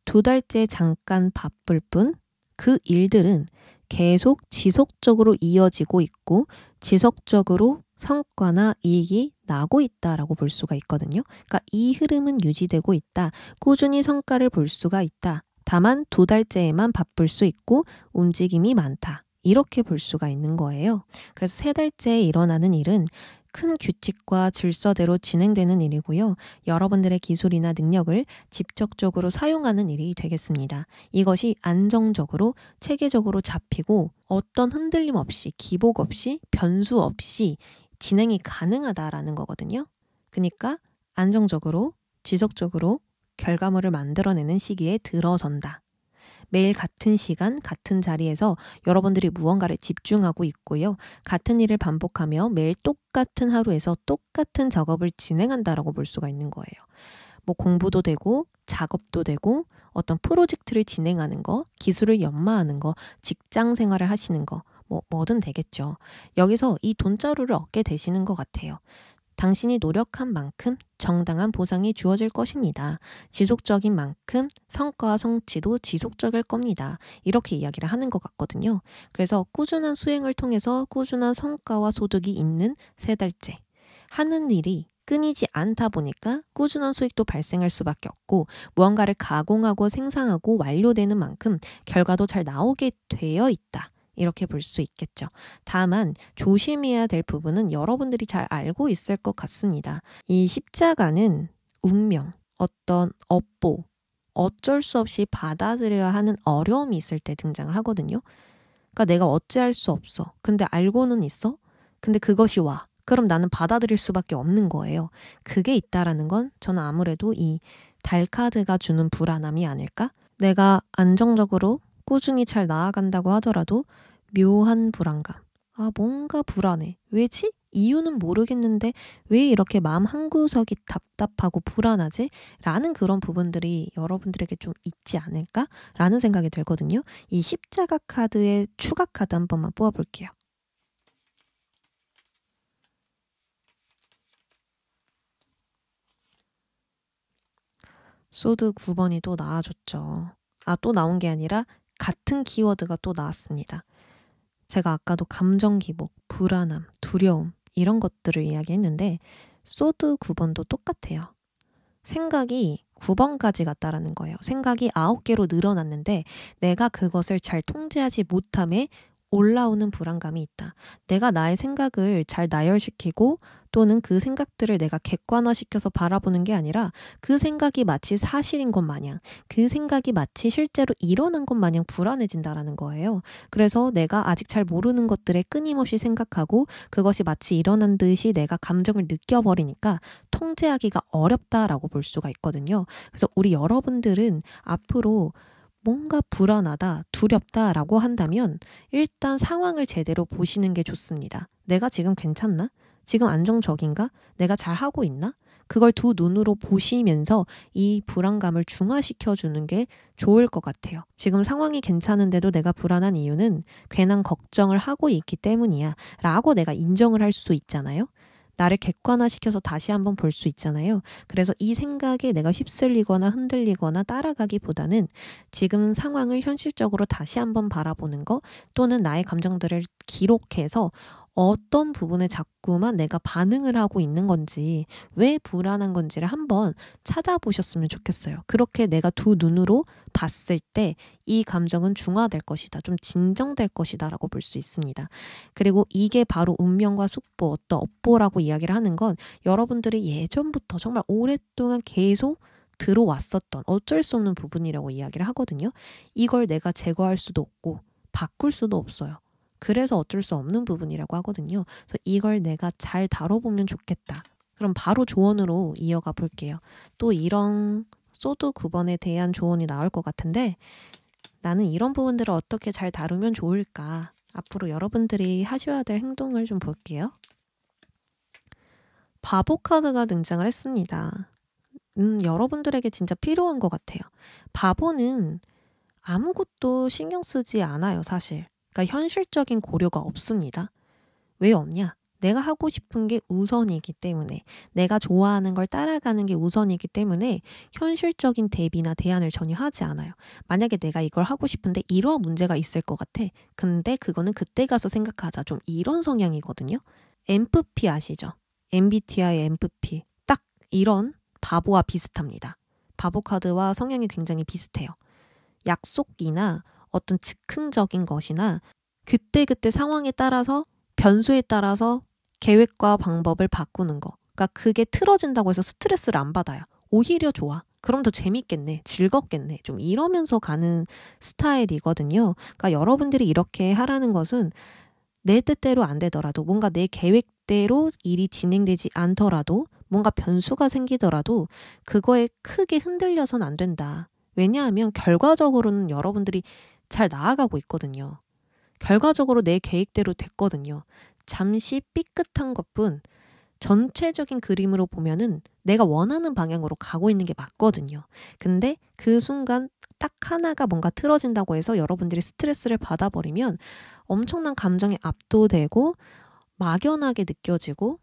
A: 두 달째 잠깐 바쁠 뿐 그 일들은 계속 지속적으로 이어지고 있고 지속적으로 성과나 이익이 나고 있다라고 볼 수가 있거든요. 그러니까 이 흐름은 유지되고 있다. 꾸준히 성과를 볼 수가 있다. 다만 두 달째에만 바쁠 수 있고 움직임이 많다. 이렇게 볼 수가 있는 거예요. 그래서 세 달째에 일어나는 일은 큰 규칙과 질서대로 진행되는 일이고요. 여러분들의 기술이나 능력을 직접적으로 사용하는 일이 되겠습니다. 이것이 안정적으로 체계적으로 잡히고 어떤 흔들림 없이 기복 없이 변수 없이 진행이 가능하다라는 거거든요. 그러니까 안정적으로 지속적으로 결과물을 만들어내는 시기에 들어선다. 매일 같은 시간, 같은 자리에서 여러분들이 무언가를 집중하고 있고요. 같은 일을 반복하며 매일 똑같은 하루에서 똑같은 작업을 진행한다라고 볼 수가 있는 거예요. 뭐 공부도 되고 작업도 되고 어떤 프로젝트를 진행하는 거, 기술을 연마하는 거, 직장 생활을 하시는 거, 뭐, 뭐든 되겠죠. 여기서 이 돈자루를 얻게 되시는 것 같아요. 당신이 노력한 만큼 정당한 보상이 주어질 것입니다. 지속적인 만큼 성과와 성취도 지속적일 겁니다. 이렇게 이야기를 하는 것 같거든요. 그래서 꾸준한 수행을 통해서 꾸준한 성과와 소득이 있는 세 달째. 하는 일이 끊이지 않다 보니까 꾸준한 수익도 발생할 수밖에 없고 무언가를 가공하고 생산하고 완료되는 만큼 결과도 잘 나오게 되어 있다. 이렇게 볼 수 있겠죠. 다만 조심해야 될 부분은 여러분들이 잘 알고 있을 것 같습니다. 이 십자가는 운명, 어떤 업보, 어쩔 수 없이 받아들여야 하는 어려움이 있을 때 등장을 하거든요. 그러니까 내가 어찌할 수 없어. 근데 알고는 있어. 근데 그것이 와. 그럼 나는 받아들일 수밖에 없는 거예요. 그게 있다라는 건 저는 아무래도 이 달카드가 주는 불안함이 아닐까? 내가 안정적으로 꾸준히 잘 나아간다고 하더라도 묘한 불안감. 아, 뭔가 불안해. 왜지? 이유는 모르겠는데 왜 이렇게 마음 한구석이 답답하고 불안하지? 라는 그런 부분들이 여러분들에게 좀 있지 않을까? 라는 생각이 들거든요. 이 십자가 카드의 추가 카드 한 번만 뽑아볼게요. 소드 9번이 또 나와줬죠. 아, 또 나온 게 아니라 같은 키워드가 또 나왔습니다. 제가 아까도 감정 기복, 불안함, 두려움 이런 것들을 이야기했는데 소드 9번도 똑같아요. 생각이 9번까지 갔다라는 거예요. 생각이 9개로 늘어났는데 내가 그것을 잘 통제하지 못함에 올라오는 불안감이 있다. 내가 나의 생각을 잘 나열시키고 또는 그 생각들을 내가 객관화시켜서 바라보는 게 아니라 그 생각이 마치 사실인 것 마냥 그 생각이 마치 실제로 일어난 것 마냥 불안해진다라는 거예요. 그래서 내가 아직 잘 모르는 것들에 끊임없이 생각하고 그것이 마치 일어난 듯이 내가 감정을 느껴버리니까 통제하기가 어렵다라고 볼 수가 있거든요. 그래서 우리 여러분들은 앞으로 뭔가 불안하다, 두렵다 라고 한다면 일단 상황을 제대로 보시는 게 좋습니다. 내가 지금 괜찮나? 지금 안정적인가? 내가 잘 하고 있나? 그걸 두 눈으로 보시면서 이 불안감을 중화시켜 주는 게 좋을 것 같아요. 지금 상황이 괜찮은데도 내가 불안한 이유는 괜한 걱정을 하고 있기 때문이야 라고 내가 인정을 할 수 있잖아요. 나를 객관화시켜서 다시 한번 볼 수 있잖아요. 그래서 이 생각에 내가 휩쓸리거나 흔들리거나 따라가기보다는 지금 상황을 현실적으로 다시 한번 바라보는 거 또는 나의 감정들을 기록해서 어떤 부분에 자꾸만 내가 반응을 하고 있는 건지, 왜 불안한 건지를 한번 찾아보셨으면 좋겠어요. 그렇게 내가 두 눈으로 봤을 때 이 감정은 중화될 것이다. 좀 진정될 것이다. 라고 볼 수 있습니다. 그리고 이게 바로 운명과 숙보, 어떤 업보라고 이야기를 하는 건 여러분들이 예전부터 정말 오랫동안 계속 들어왔었던 어쩔 수 없는 부분이라고 이야기를 하거든요. 이걸 내가 제거할 수도 없고 바꿀 수도 없어요. 그래서 어쩔 수 없는 부분이라고 하거든요. 그래서 이걸 내가 잘 다뤄보면 좋겠다. 그럼 바로 조언으로 이어가 볼게요. 또 이런 소드 9번에 대한 조언이 나올 것 같은데 나는 이런 부분들을 어떻게 잘 다루면 좋을까? 앞으로 여러분들이 하셔야 될 행동을 좀 볼게요. 바보 카드가 등장을 했습니다. 음, 여러분들에게 진짜 필요한 것 같아요. 바보는 아무것도 신경 쓰지 않아요, 사실. 그러니까 현실적인 고려가 없습니다. 왜 없냐? 내가 하고 싶은 게 우선이기 때문에 내가 좋아하는 걸 따라가는 게 우선이기 때문에 현실적인 대비나 대안을 전혀 하지 않아요. 만약에 내가 이걸 하고 싶은데 이러 문제가 있을 것 같아. 근데 그거는 그때 가서 생각하자. 좀 이런 성향이거든요. MFP 아시죠? MBTI MFP. 딱 이런 바보와 비슷합니다. 바보 카드와 성향이 굉장히 비슷해요. 약속이나 어떤 즉흥적인 것이나 그때그때 상황에 따라서 변수에 따라서 계획과 방법을 바꾸는 거. 그러니까 그게 틀어진다고 해서 스트레스를 안 받아요. 오히려 좋아. 그럼 더 재밌겠네, 즐겁겠네, 좀 이러면서 가는 스타일이거든요. 그러니까 여러분들이 이렇게 하라는 것은 내 뜻대로 안 되더라도 뭔가 내 계획대로 일이 진행되지 않더라도 뭔가 변수가 생기더라도 그거에 크게 흔들려선 안 된다. 왜냐하면 결과적으로는 여러분들이 잘 나아가고 있거든요. 결과적으로 내 계획대로 됐거든요. 잠시 삐끗한 것뿐 전체적인 그림으로 보면은 내가 원하는 방향으로 가고 있는 게 맞거든요. 근데 그 순간 딱 하나가 뭔가 틀어진다고 해서 여러분들이 스트레스를 받아버리면 엄청난 감정에 압도되고 막연하게 느껴지고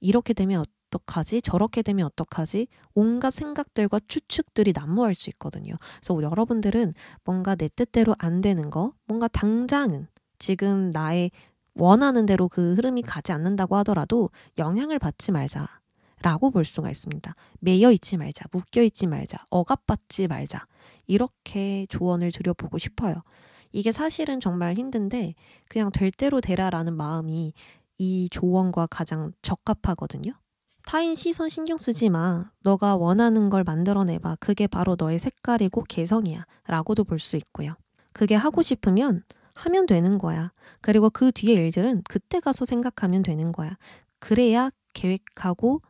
A: 이렇게 되면 어떡하지? 저렇게 되면 어떡하지? 온갖 생각들과 추측들이 난무할 수 있거든요. 그래서 우리 여러분들은 뭔가 내 뜻대로 안 되는 거, 뭔가 당장은 지금 나의 원하는 대로 그 흐름이 가지 않는다고 하더라도 영향을 받지 말자. 라고 볼 수가 있습니다. 매여 있지 말자, 묶여 있지 말자, 억압받지 말자. 이렇게 조언을 드려보고 싶어요. 이게 사실은 정말 힘든데 그냥 될 대로 되라라는 마음이 이 조언과 가장 적합하거든요. 타인 시선 신경 쓰지 마. 너가 원하는 걸 만들어내봐. 그게 바로 너의 색깔이고 개성이야. 라고도 볼 수 있고요. 그게 하고 싶으면 하면 되는 거야. 그리고 그뒤에 일들은 그때 가서 생각하면 되는 거야. 그래야 계획하고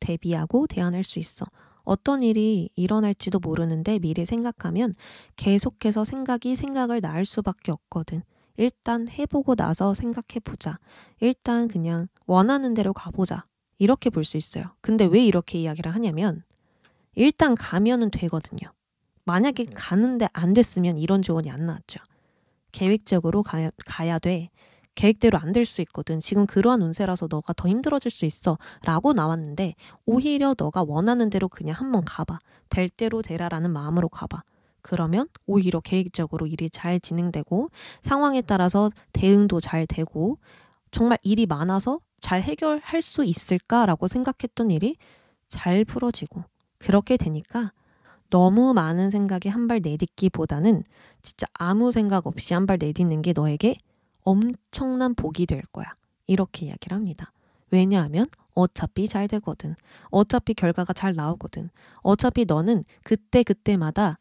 A: 대비하고 대안할 수 있어. 어떤 일이 일어날지도 모르는데 미리 생각하면 계속해서 생각이 생각을 낳을 수밖에 없거든. 일단 해보고 나서 생각해보자. 일단 그냥 원하는 대로 가보자. 이렇게 볼 수 있어요. 근데 왜 이렇게 이야기를 하냐면 일단 가면은 되거든요. 만약에 네. 가는데 안 됐으면 이런 조언이 안 나왔죠. 계획적으로 가야, 가야 돼. 계획대로 안 될 수 있거든. 지금 그러한 운세라서 너가 더 힘들어질 수 있어. 라고 나왔는데, 오히려 너가 원하는 대로 그냥 한번 가봐. 될 대로 되라라는 마음으로 가봐. 그러면 오히려 계획적으로 일이 잘 진행되고, 상황에 따라서 대응도 잘 되고, 정말 일이 많아서 잘 해결할 수 있을까라고 생각했던 일이 잘 풀어지고 그렇게 되니까 너무 많은 생각에 한 발 내딛기보다는 진짜 아무 생각 없이 한 발 내딛는 게 너에게 엄청난 복이 될 거야. 이렇게 이야기를 합니다. 왜냐하면 어차피 잘 되거든. 어차피 결과가 잘 나오거든. 어차피 너는 그때그때마다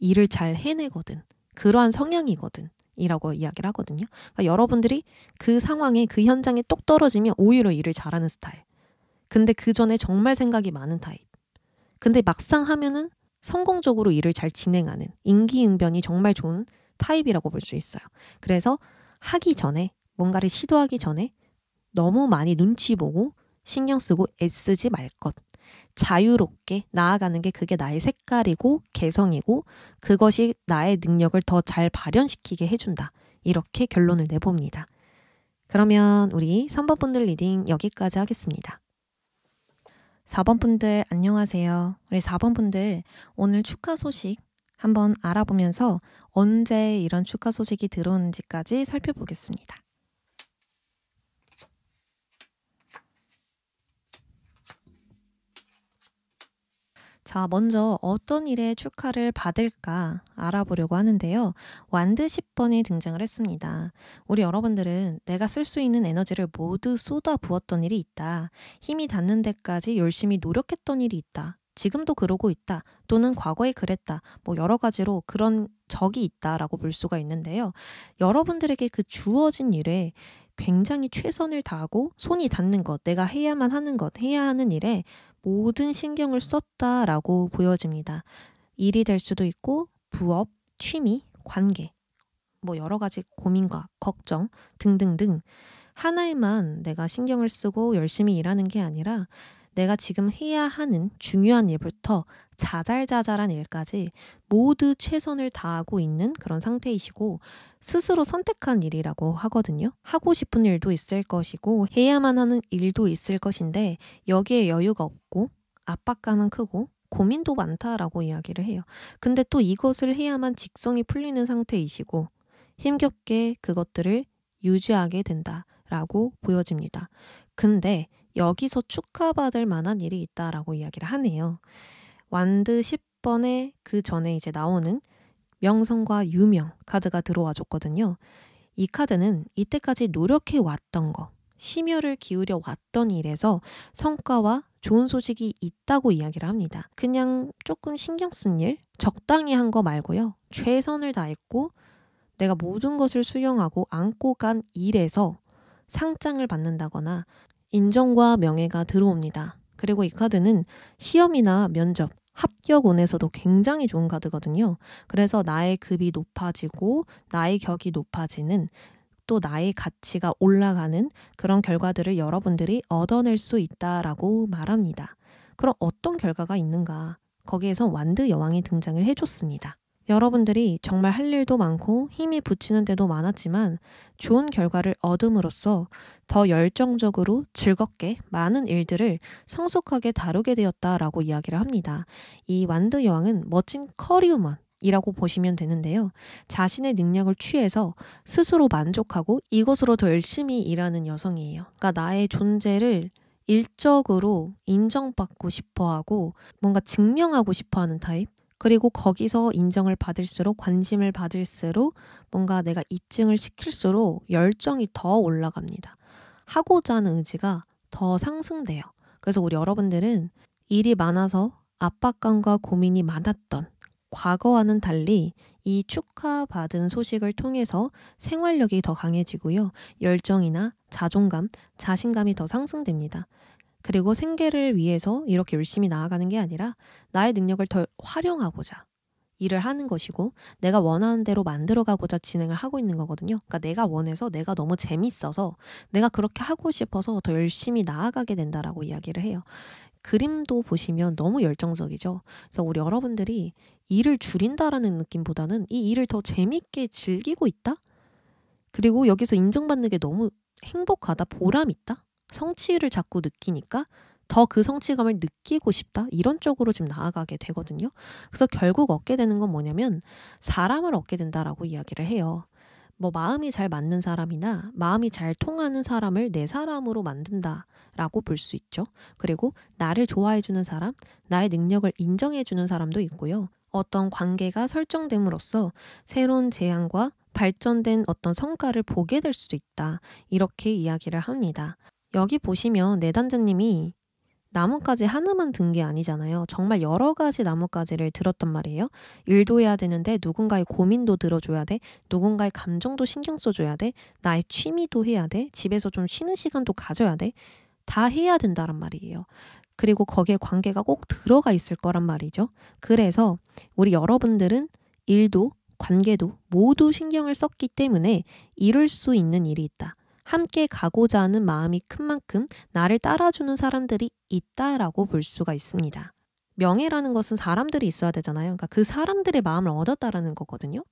A: 일을 잘 해내거든. 그러한 성향이거든. 이라고 이야기를 하거든요. 그러니까 여러분들이 그 상황에 그 현장에 똑 떨어지면 오히려 일을 잘하는 스타일. 근데 그 전에 정말 생각이 많은 타입. 근데 막상 하면은 성공적으로 일을 잘 진행하는 인기응변이 정말 좋은 타입이라고 볼 수 있어요. 그래서 하기 전에 뭔가를 시도하기 전에 너무 많이 눈치 보고 신경 쓰고 애쓰지 말 것. 자유롭게 나아가는 게 그게 나의 색깔이고 개성이고 그것이 나의 능력을 더 잘 발현시키게 해준다. 이렇게 결론을 내봅니다. 그러면 우리 3번 분들 리딩 여기까지 하겠습니다. 4번 분들 안녕하세요. 우리 4번 분들 오늘 축하 소식 한번 알아보면서 언제 이런 축하 소식이 들어오는지까지 살펴보겠습니다. 자, 먼저 어떤 일에 축하를 받을까 알아보려고 하는데요. 완드 10번이 등장을 했습니다. 우리 여러분들은 내가 쓸 수 있는 에너지를 모두 쏟아 부었던 일이 있다. 힘이 닿는 데까지 열심히 노력했던 일이 있다. 지금도 그러고 있다. 또는 과거에 그랬다. 뭐 여러 가지로 그런 적이 있다라고 볼 수가 있는데요. 여러분들에게 그 주어진 일에 굉장히 최선을 다하고 손이 닿는 것, 내가 해야만 하는 것, 해야 하는 일에 모든 신경을 썼다라고 보여집니다. 일이 될 수도 있고 부업, 취미, 관계, 뭐 여러 가지 고민과 걱정 등등등 하나에만 내가 신경을 쓰고 열심히 일하는 게 아니라 내가 지금 해야 하는 중요한 일부터 자잘자잘한 일까지 모두 최선을 다하고 있는 그런 상태이시고 스스로 선택한 일이라고 하거든요. 하고 싶은 일도 있을 것이고 해야만 하는 일도 있을 것인데 여기에 여유가 없고 압박감은 크고 고민도 많다라고 이야기를 해요. 근데 또 이것을 해야만 직성이 풀리는 상태이시고 힘겹게 그것들을 유지하게 된다라고 보여집니다. 근데 여기서 축하받을 만한 일이 있다라고 이야기를 하네요. 완드 10번에 그 전에 이제 나오는 명성과 유명 카드가 들어와 줬거든요. 이 카드는 이때까지 노력해 왔던 거, 심혈을 기울여 왔던 일에서 성과와 좋은 소식이 있다고 이야기를 합니다. 그냥 조금 신경 쓴 일, 적당히 한 거 말고요. 최선을 다했고 내가 모든 것을 수용하고 안고 간 일에서 상장을 받는다거나 인정과 명예가 들어옵니다. 그리고 이 카드는 시험이나 면접, 합격운에서도 굉장히 좋은 카드거든요. 그래서 나의 급이 높아지고 나의 격이 높아지는 또 나의 가치가 올라가는 그런 결과들을 여러분들이 얻어낼 수 있다라고 말합니다. 그럼 어떤 결과가 있는가? 거기에서 완드 여왕이 등장을 해줬습니다. 여러분들이 정말 할 일도 많고 힘이 붙이는 데도 많았지만 좋은 결과를 얻음으로써 더 열정적으로 즐겁게 많은 일들을 성숙하게 다루게 되었다라고 이야기를 합니다. 이완두 여왕은 멋진 커리우먼, 이라고 보시면 되는데요. 자신의 능력을 취해서 스스로 만족하고 이것으로 더 열심히 일하는 여성이에요. 그러니까 나의 존재를 일적으로 인정받고 싶어 하고 뭔가 증명하고 싶어 하는 타입? 그리고 거기서 인정을 받을수록 관심을 받을수록 뭔가 내가 입증을 시킬수록 열정이 더 올라갑니다. 하고자 하는 의지가 더 상승돼요. 그래서 우리 여러분들은 일이 많아서 압박감과 고민이 많았던 과거와는 달리 이 축하받은 소식을 통해서 생활력이 더 강해지고요. 열정이나 자존감, 자신감이 더 상승됩니다. 그리고 생계를 위해서 이렇게 열심히 나아가는 게 아니라 나의 능력을 더 활용하고자 일을 하는 것이고 내가 원하는 대로 만들어가고자 진행을 하고 있는 거거든요. 그러니까 내가 원해서 내가 너무 재밌어서 내가 그렇게 하고 싶어서 더 열심히 나아가게 된다라고 이야기를 해요. 그림도 보시면 너무 열정적이죠. 그래서 우리 여러분들이 일을 줄인다라는 느낌보다는 이 일을 더 재밌게 즐기고 있다? 그리고 여기서 인정받는 게 너무 행복하다, 보람 있다? 성취를 자꾸 느끼니까 더 그 성취감을 느끼고 싶다 이런 쪽으로 지금 나아가게 되거든요. 그래서 결국 얻게 되는 건 뭐냐면 사람을 얻게 된다라고 이야기를 해요. 뭐 마음이 잘 맞는 사람이나 마음이 잘 통하는 사람을 내 사람으로 만든다라고 볼 수 있죠. 그리고 나를 좋아해주는 사람, 나의 능력을 인정해주는 사람도 있고요. 어떤 관계가 설정됨으로써 새로운 제안과 발전된 어떤 성과를 보게 될 수도 있다. 이렇게 이야기를 합니다. 여기 보시면 내단자님이 나뭇가지 하나만 든 게 아니잖아요. 정말 여러 가지 나뭇가지를 들었단 말이에요. 일도 해야 되는데 누군가의 고민도 들어줘야 돼. 누군가의 감정도 신경 써줘야 돼. 나의 취미도 해야 돼. 집에서 좀 쉬는 시간도 가져야 돼. 다 해야 된다란 말이에요. 그리고 거기에 관계가 꼭 들어가 있을 거란 말이죠. 그래서 우리 여러분들은 일도 관계도 모두 신경을 썼기 때문에 이룰 수 있는 일이 있다. 함께 가고자 하는 마음이 큰 만큼 나를 따라주는 사람들이 있다라고 볼 수가 있습니다. 명예라는 것은 사람들이 있어야 되잖아요. 그러니까 그 사람들의 마음을 얻었다라는 거거든요.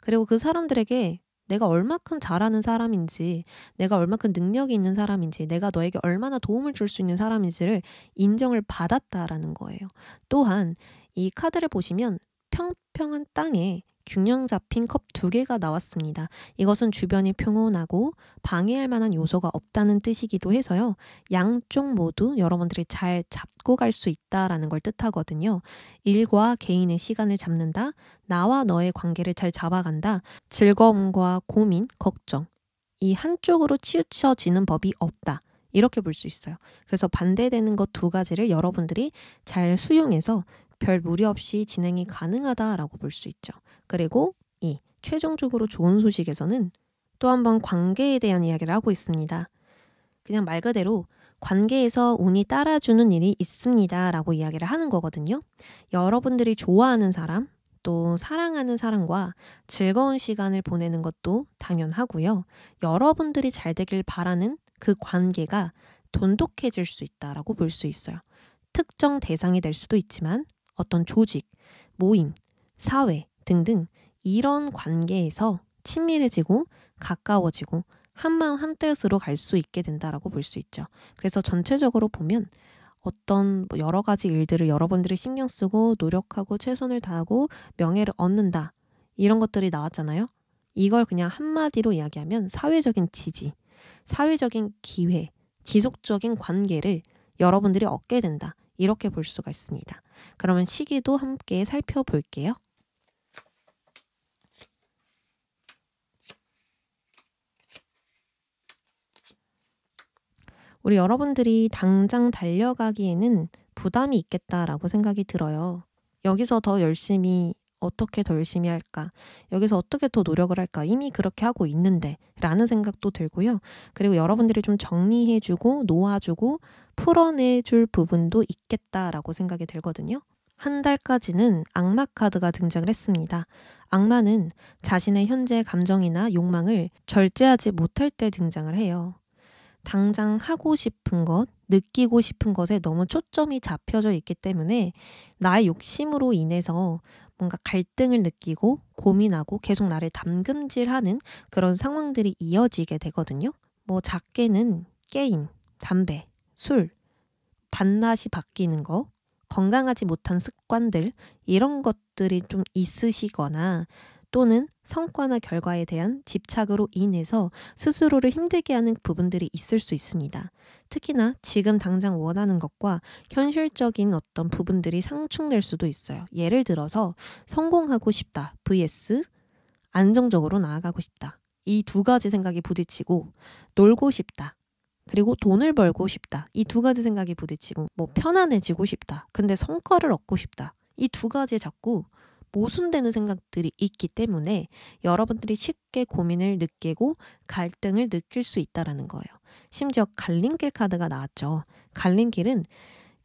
A: 그리고 그 사람들에게 내가 얼마큼 잘하는 사람인지, 내가 얼마큼 능력이 있는 사람인지, 내가 너에게 얼마나 도움을 줄 수 있는 사람인지를 인정을 받았다라는 거예요. 또한 이 카드를 보시면 평평한 땅에 균형 잡힌 컵 두 개가 나왔습니다. 이것은 주변이 평온하고 방해할 만한 요소가 없다는 뜻이기도 해서요. 양쪽 모두 여러분들이 잘 잡고 갈 수 있다라는 걸 뜻하거든요. 일과 개인의 시간을 잡는다. 나와 너의 관계를 잘 잡아간다. 즐거움과 고민, 걱정. 이 한쪽으로 치우쳐지는 법이 없다. 이렇게 볼 수 있어요. 그래서 반대되는 것 두 가지를 여러분들이 잘 수용해서 별 무리 없이 진행이 가능하다라고 볼 수 있죠. 그리고 이 최종적으로 좋은 소식에서는 또 한 번 관계에 대한 이야기를 하고 있습니다. 그냥 말 그대로 관계에서 운이 따라주는 일이 있습니다. 라고 이야기를 하는 거거든요. 여러분들이 좋아하는 사람, 또 사랑하는 사람과 즐거운 시간을 보내는 것도 당연하고요. 여러분들이 잘 되길 바라는 그 관계가 돈독해질 수 있다라고 볼 수 있어요. 특정 대상이 될 수도 있지만 어떤 조직, 모임, 사회, 등등 이런 관계에서 친밀해지고 가까워지고 한마음 한뜻으로 갈 수 있게 된다라고 볼 수 있죠. 그래서 전체적으로 보면 어떤 뭐 여러 가지 일들을 여러분들이 신경 쓰고 노력하고 최선을 다하고 명예를 얻는다. 이런 것들이 나왔잖아요. 이걸 그냥 한마디로 이야기하면 사회적인 지지, 사회적인 기회, 지속적인 관계를 여러분들이 얻게 된다. 이렇게 볼 수가 있습니다. 그러면 시기도 함께 살펴볼게요. 우리 여러분들이 당장 달려가기에는 부담이 있겠다라고 생각이 들어요. 여기서 더 열심히 어떻게 더 열심히 할까? 여기서 어떻게 더 노력을 할까? 이미 그렇게 하고 있는데 라는 생각도 들고요. 그리고 여러분들이 좀 정리해주고 놓아주고 풀어내줄 부분도 있겠다라고 생각이 들거든요. 한 달까지는 악마 카드가 등장을 했습니다. 악마는 자신의 현재 감정이나 욕망을 절제하지 못할 때 등장을 해요. 당장 하고 싶은 것, 느끼고 싶은 것에 너무 초점이 잡혀져 있기 때문에 나의 욕심으로 인해서 뭔가 갈등을 느끼고 고민하고 계속 나를 담금질하는 그런 상황들이 이어지게 되거든요. 뭐 작게는 게임, 담배, 술, 밤낮이 바뀌는 거, 건강하지 못한 습관들 이런 것들이 좀 있으시거나 또는 성과나 결과에 대한 집착으로 인해서 스스로를 힘들게 하는 부분들이 있을 수 있습니다. 특히나 지금 당장 원하는 것과 현실적인 어떤 부분들이 상충될 수도 있어요. 예를 들어서 성공하고 싶다 vs 안정적으로 나아가고 싶다. 이 두 가지 생각이 부딪히고 놀고 싶다 그리고 돈을 벌고 싶다. 이 두 가지 생각이 부딪히고, 뭐 편안해지고 싶다. 근데 성과를 얻고 싶다. 이 두 가지에 자꾸 모순되는 생각들이 있기 때문에 여러분들이 쉽게 고민을 느끼고 갈등을 느낄 수 있다라는 거예요. 심지어 갈림길 카드가 나왔죠. 갈림길은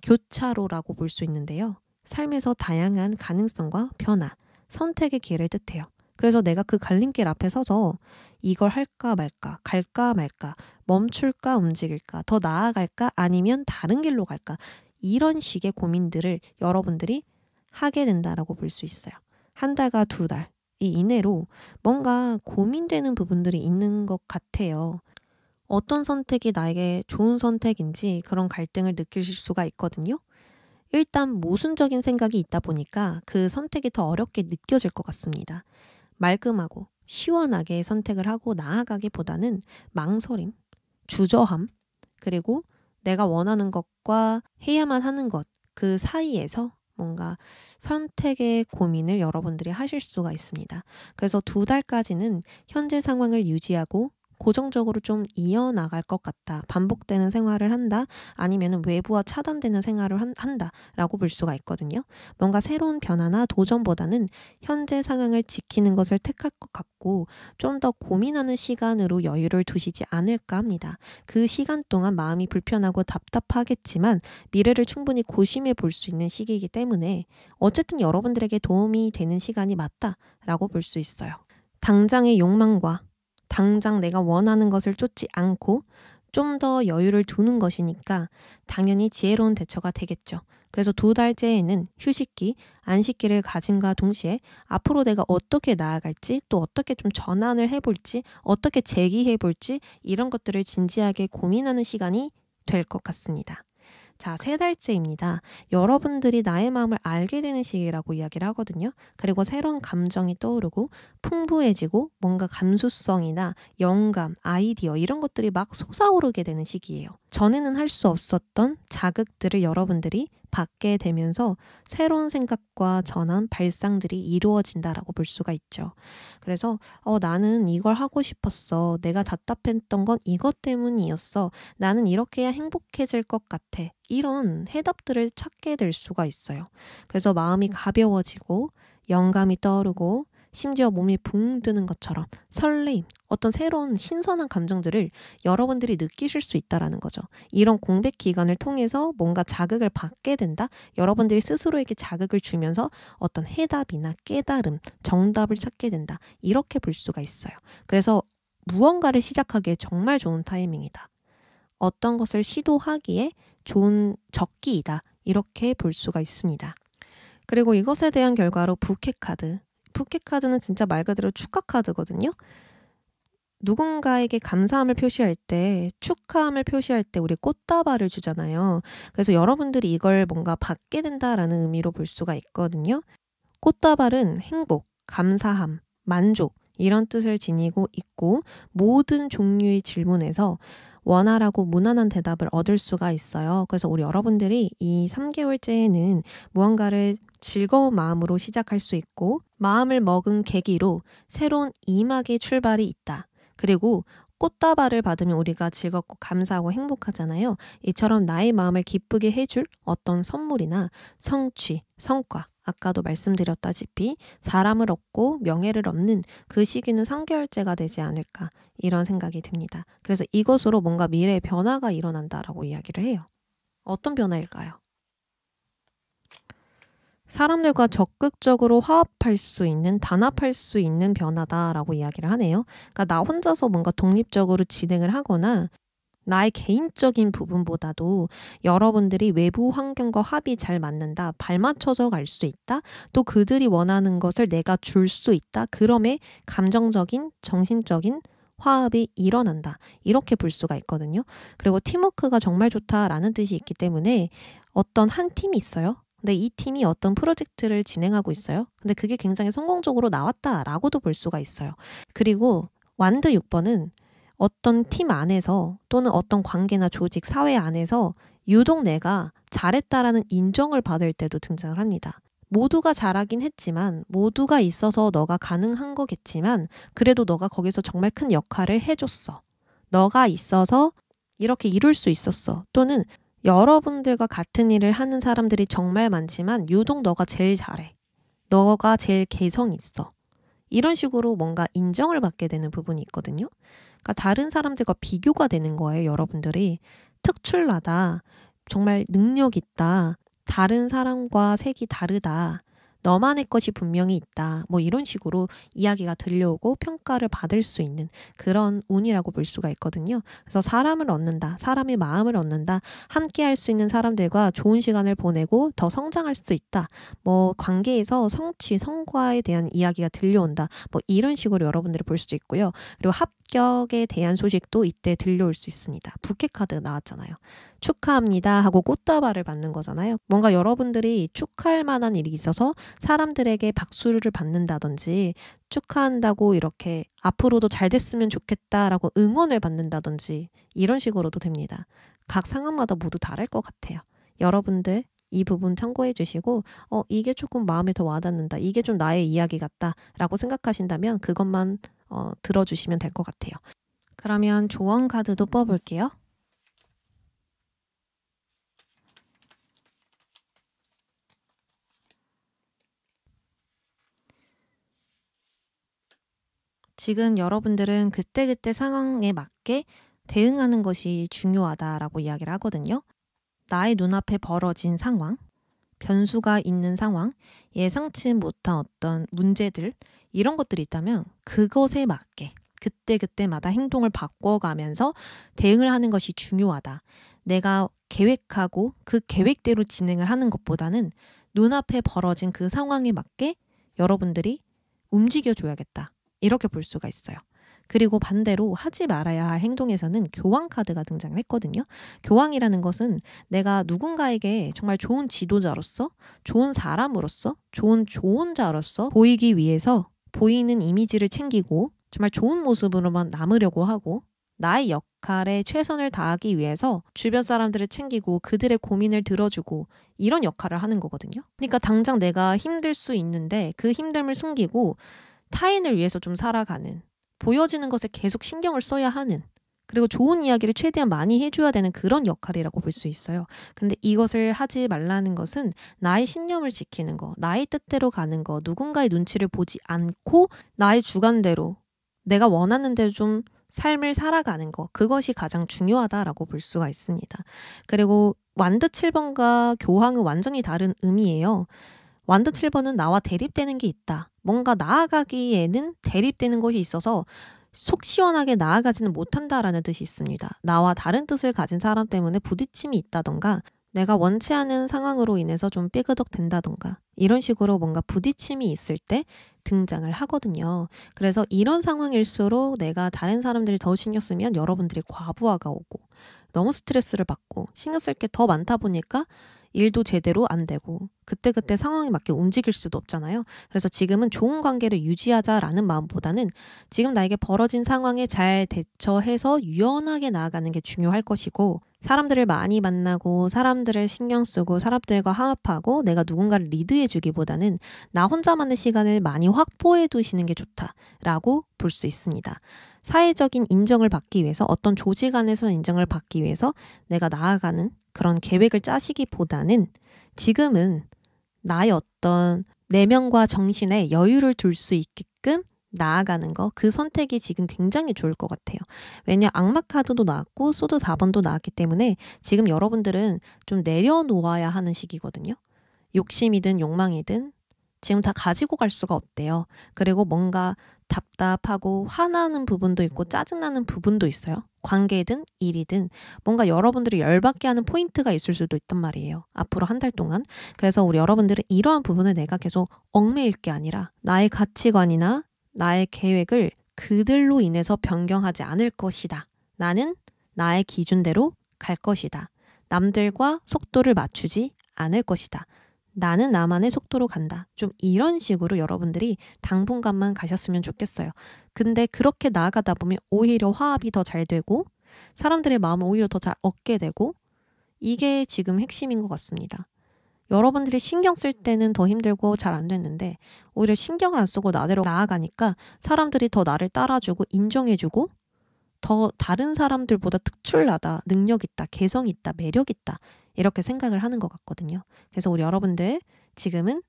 A: 교차로라고 볼 수 있는데요. 삶에서 다양한 가능성과 변화, 선택의 길을 뜻해요. 그래서 내가 그 갈림길 앞에 서서 이걸 할까 말까, 갈까 말까, 멈출까 움직일까, 더 나아갈까 아니면 다른 길로 갈까 이런 식의 고민들을 여러분들이 하게 된다라고 볼 수 있어요. 한 달과 두 달, 이 이내로 뭔가 고민되는 부분들이 있는 것 같아요. 어떤 선택이 나에게 좋은 선택인지 그런 갈등을 느끼실 수가 있거든요. 일단 모순적인 생각이 있다 보니까 그 선택이 더 어렵게 느껴질 것 같습니다. 말끔하고 시원하게 선택을 하고 나아가기보다는 망설임, 주저함, 그리고 내가 원하는 것과 해야만 하는 것 그 사이에서 뭔가 선택의 고민을 여러분들이 하실 수가 있습니다. 그래서 두 달까지는 현재 상황을 유지하고 고정적으로 좀 이어나갈 것 같다. 반복되는 생활을 한다. 아니면 외부와 차단되는 생활을 한, 다라고볼 수가 있거든요. 뭔가 새로운 변화나 도전보다는 현재 상황을 지키는 것을 택할 것 같고 좀 더 고민하는 시간으로 여유를 두시지 않을까 합니다. 그 시간 동안 마음이 불편하고 답답하겠지만 미래를 충분히 고심해 볼 수 있는 시기이기 때문에 어쨌든 여러분들에게 도움이 되는 시간이 맞다라고 볼 수 있어요. 당장의 욕망과 당장 내가 원하는 것을 쫓지 않고 좀 더 여유를 두는 것이니까 당연히 지혜로운 대처가 되겠죠. 그래서 두 달째에는 휴식기, 안식기를 가진과 동시에 앞으로 내가 어떻게 나아갈지 또 어떻게 좀 전환을 해볼지 어떻게 재기해볼지 이런 것들을 진지하게 고민하는 시간이 될 것 같습니다. 자, 세 달째입니다. 여러분들이 나의 마음을 알게 되는 시기라고 이야기를 하거든요. 그리고 새로운 감정이 떠오르고 풍부해지고 뭔가 감수성이나 영감, 아이디어 이런 것들이 막 솟아오르게 되는 시기예요. 전에는 할 수 없었던 자극들을 여러분들이 받게 되면서 새로운 생각과 전환, 발상들이 이루어진다라고 볼 수가 있죠. 그래서 어, 나는 이걸 하고 싶었어. 내가 답답했던 건 이것 때문이었어. 나는 이렇게 해야 행복해질 것 같아. 이런 해답들을 찾게 될 수가 있어요. 그래서 마음이 가벼워지고 영감이 떠오르고 심지어 몸이 붕 뜨는 것처럼 설레임, 어떤 새로운 신선한 감정들을 여러분들이 느끼실 수 있다라는 거죠. 이런 공백 기간을 통해서 뭔가 자극을 받게 된다. 여러분들이 스스로에게 자극을 주면서 어떤 해답이나 깨달음, 정답을 찾게 된다. 이렇게 볼 수가 있어요. 그래서 무언가를 시작하기에 정말 좋은 타이밍이다. 어떤 것을 시도하기에 좋은 적기이다. 이렇게 볼 수가 있습니다. 그리고 이것에 대한 결과로 부캐 카드, 부케 카드는 진짜 말 그대로 축하 카드거든요. 누군가에게 감사함을 표시할 때, 축하함을 표시할 때 우리 꽃다발을 주잖아요. 그래서 여러분들이 이걸 뭔가 받게 된다라는 의미로 볼 수가 있거든요. 꽃다발은 행복, 감사함, 만족, 이런 뜻을 지니고 있고, 모든 종류의 질문에서 원활하고 무난한 대답을 얻을 수가 있어요. 그래서 우리 여러분들이 이 3개월째에는 무언가를 즐거운 마음으로 시작할 수 있고 마음을 먹은 계기로 새로운 이막의 출발이 있다. 그리고 꽃다발을 받으면 우리가 즐겁고 감사하고 행복하잖아요. 이처럼 나의 마음을 기쁘게 해줄 어떤 선물이나 성취, 성과, 아까도 말씀드렸다시피 사람을 얻고 명예를 얻는 그 시기는 3개월째가 되지 않을까 이런 생각이 듭니다. 그래서 이것으로 뭔가 미래의 변화가 일어난다라고 이야기를 해요. 어떤 변화일까요? 사람들과 적극적으로 화합할 수 있는, 단합할 수 있는 변화다라고 이야기를 하네요. 그러니까 나 혼자서 뭔가 독립적으로 진행을 하거나 나의 개인적인 부분보다도 여러분들이 외부 환경과 합이 잘 맞는다, 발맞춰져 갈수 있다, 또 그들이 원하는 것을 내가 줄 수 있다, 그럼에 감정적인, 정신적인 화합이 일어난다. 이렇게 볼 수가 있거든요. 그리고 팀워크가 정말 좋다라는 뜻이 있기 때문에 어떤 한 팀이 있어요. 근데 이 팀이 어떤 프로젝트를 진행하고 있어요. 근데 그게 굉장히 성공적으로 나왔다라고도 볼 수가 있어요. 그리고 완드 6번은 어떤 팀 안에서 또는 어떤 관계나 조직, 사회 안에서 유독 내가 잘했다라는 인정을 받을 때도 등장을 합니다. 모두가 잘하긴 했지만 모두가 있어서 너가 가능한 거겠지만 그래도 너가 거기서 정말 큰 역할을 해줬어. 너가 있어서 이렇게 이룰 수 있었어. 또는 여러분들과 같은 일을 하는 사람들이 정말 많지만 유독 너가 제일 잘해. 너가 제일 개성 있어. 이런 식으로 뭔가 인정을 받게 되는 부분이 있거든요. 그러니까 다른 사람들과 비교가 되는 거예요, 여러분들이. 특출나다. 정말 능력 있다. 다른 사람과 색이 다르다. 너만의 것이 분명히 있다. 뭐 이런 식으로 이야기가 들려오고 평가를 받을 수 있는 그런 운이라고 볼 수가 있거든요. 그래서 사람을 얻는다. 사람의 마음을 얻는다. 함께 할 수 있는 사람들과 좋은 시간을 보내고 더 성장할 수 있다. 뭐 관계에서 성취, 성과에 대한 이야기가 들려온다. 뭐 이런 식으로 여러분들이 볼 수도 있고요. 그리고 합 합격에 대한 소식도 이때 들려올 수 있습니다. 부케 카드 나왔잖아요. 축하합니다 하고 꽃다발을 받는 거잖아요. 뭔가 여러분들이 축하할 만한 일이 있어서 사람들에게 박수를 받는다든지 축하한다고 이렇게 앞으로도 잘 됐으면 좋겠다라고 응원을 받는다든지 이런 식으로도 됩니다. 각 상황마다 모두 다를 것 같아요. 여러분들 이 부분 참고해 주시고 어 이게 조금 마음에 더 와닿는다 이게 좀 나의 이야기 같다라고 생각하신다면 그것만 어, 들어주시면 될 것 같아요. 그러면 조언 카드도 뽑을게요. 지금 여러분들은 그때그때 상황에 맞게 대응하는 것이 중요하다라고 이야기를 하거든요. 나의 눈앞에 벌어진 상황, 변수가 있는 상황, 예상치 못한 어떤 문제들, 이런 것들이 있다면 그것에 맞게 그때그때마다 행동을 바꿔가면서 대응을 하는 것이 중요하다. 내가 계획하고 그 계획대로 진행을 하는 것보다는 눈앞에 벌어진 그 상황에 맞게 여러분들이 움직여줘야겠다. 이렇게 볼 수가 있어요. 그리고 반대로 하지 말아야 할 행동에서는 교황 카드가 등장을 했거든요. 교황이라는 것은 내가 누군가에게 정말 좋은 지도자로서, 좋은 사람으로서, 좋은 조언자로서 보이기 위해서 보이는 이미지를 챙기고 정말 좋은 모습으로만 남으려고 하고 나의 역할에 최선을 다하기 위해서 주변 사람들을 챙기고 그들의 고민을 들어주고 이런 역할을 하는 거거든요. 그러니까 당장 내가 힘들 수 있는데 그 힘듦을 숨기고 타인을 위해서 좀 살아가는 보여지는 것에 계속 신경을 써야 하는 그리고 좋은 이야기를 최대한 많이 해줘야 되는 그런 역할이라고 볼 수 있어요. 근데 이것을 하지 말라는 것은 나의 신념을 지키는 거, 나의 뜻대로 가는 거, 누군가의 눈치를 보지 않고 나의 주관대로 내가 원하는 대로 좀 삶을 살아가는 거, 그것이 가장 중요하다라고 볼 수가 있습니다. 그리고 완드 7번과 교황은 완전히 다른 의미예요. 완드 7번은 나와 대립되는 게 있다. 뭔가 나아가기에는 대립되는 것이 있어서 속 시원하게 나아가지는 못한다라는 뜻이 있습니다. 나와 다른 뜻을 가진 사람 때문에 부딪힘이 있다던가 내가 원치 않은 상황으로 인해서 좀 삐그덕 된다던가 이런 식으로 뭔가 부딪힘이 있을 때 등장을 하거든요. 그래서 이런 상황일수록 내가 다른 사람들이 더 신경 쓰면 여러분들이 과부하가 오고 너무 스트레스를 받고 신경 쓸 게 더 많다 보니까 일도 제대로 안 되고 그때그때 네. 상황에 맞게 움직일 수도 없잖아요. 그래서 지금은 좋은 관계를 유지하자라는 마음보다는 지금 나에게 벌어진 상황에 잘 대처해서 유연하게 나아가는 게 중요할 것이고 사람들을 많이 만나고 사람들을 신경 쓰고 사람들과 화합하고 내가 누군가를 리드해 주기보다는 나 혼자만의 시간을 많이 확보해 두시는 게 좋다라고 볼 수 있습니다. 사회적인 인정을 받기 위해서 어떤 조직 안에서 인정을 받기 위해서 내가 나아가는 그런 계획을 짜시기보다는 지금은 나의 어떤 내면과 정신에 여유를 둘 수 있게끔 나아가는 거, 그 선택이 지금 굉장히 좋을 것 같아요. 왜냐, 악마 카드도 나왔고, 소드 4번도 나왔기 때문에 지금 여러분들은 좀 내려놓아야 하는 시기거든요. 욕심이든 욕망이든 지금 다 가지고 갈 수가 없대요. 그리고 뭔가 답답하고 화나는 부분도 있고 짜증나는 부분도 있어요. 관계든 일이든 뭔가 여러분들이 열받게 하는 포인트가 있을 수도 있단 말이에요. 앞으로 한 달 동안. 그래서 우리 여러분들은 이러한 부분을 내가 계속 얽매일 게 아니라 나의 가치관이나 나의 계획을 그들로 인해서 변경하지 않을 것이다. 나는 나의 기준대로 갈 것이다. 남들과 속도를 맞추지 않을 것이다. 나는 나만의 속도로 간다. 좀 이런 식으로 여러분들이 당분간만 가셨으면 좋겠어요. 근데 그렇게 나아가다 보면 오히려 화합이 더 잘 되고 사람들의 마음을 오히려 더 잘 얻게 되고 이게 지금 핵심인 것 같습니다. 여러분들이 신경 쓸 때는 더 힘들고 잘 안 됐는데 오히려 신경을 안 쓰고 나대로 나아가니까 사람들이 더 나를 따라주고 인정해주고 더 다른 사람들보다 특출나다, 능력 있다, 개성 있다, 매력 있다 이렇게 생각을 하는 것 같거든요. 그래서 우리 여러분들 지금은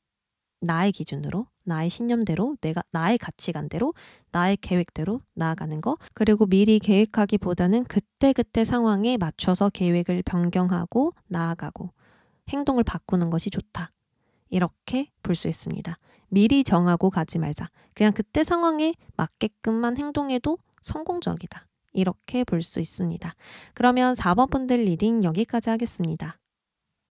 A: 나의 기준으로, 나의 신념대로, 내가 나의 가치관대로, 나의 계획대로 나아가는 거. 그리고 미리 계획하기보다는 그때그때 상황에 맞춰서 계획을 변경하고 나아가고 행동을 바꾸는 것이 좋다. 이렇게 볼 수 있습니다. 미리 정하고 가지 말자. 그냥 그때 상황에 맞게끔만 행동해도 성공적이다. 이렇게 볼 수 있습니다. 그러면 4번 분들 리딩 여기까지 하겠습니다.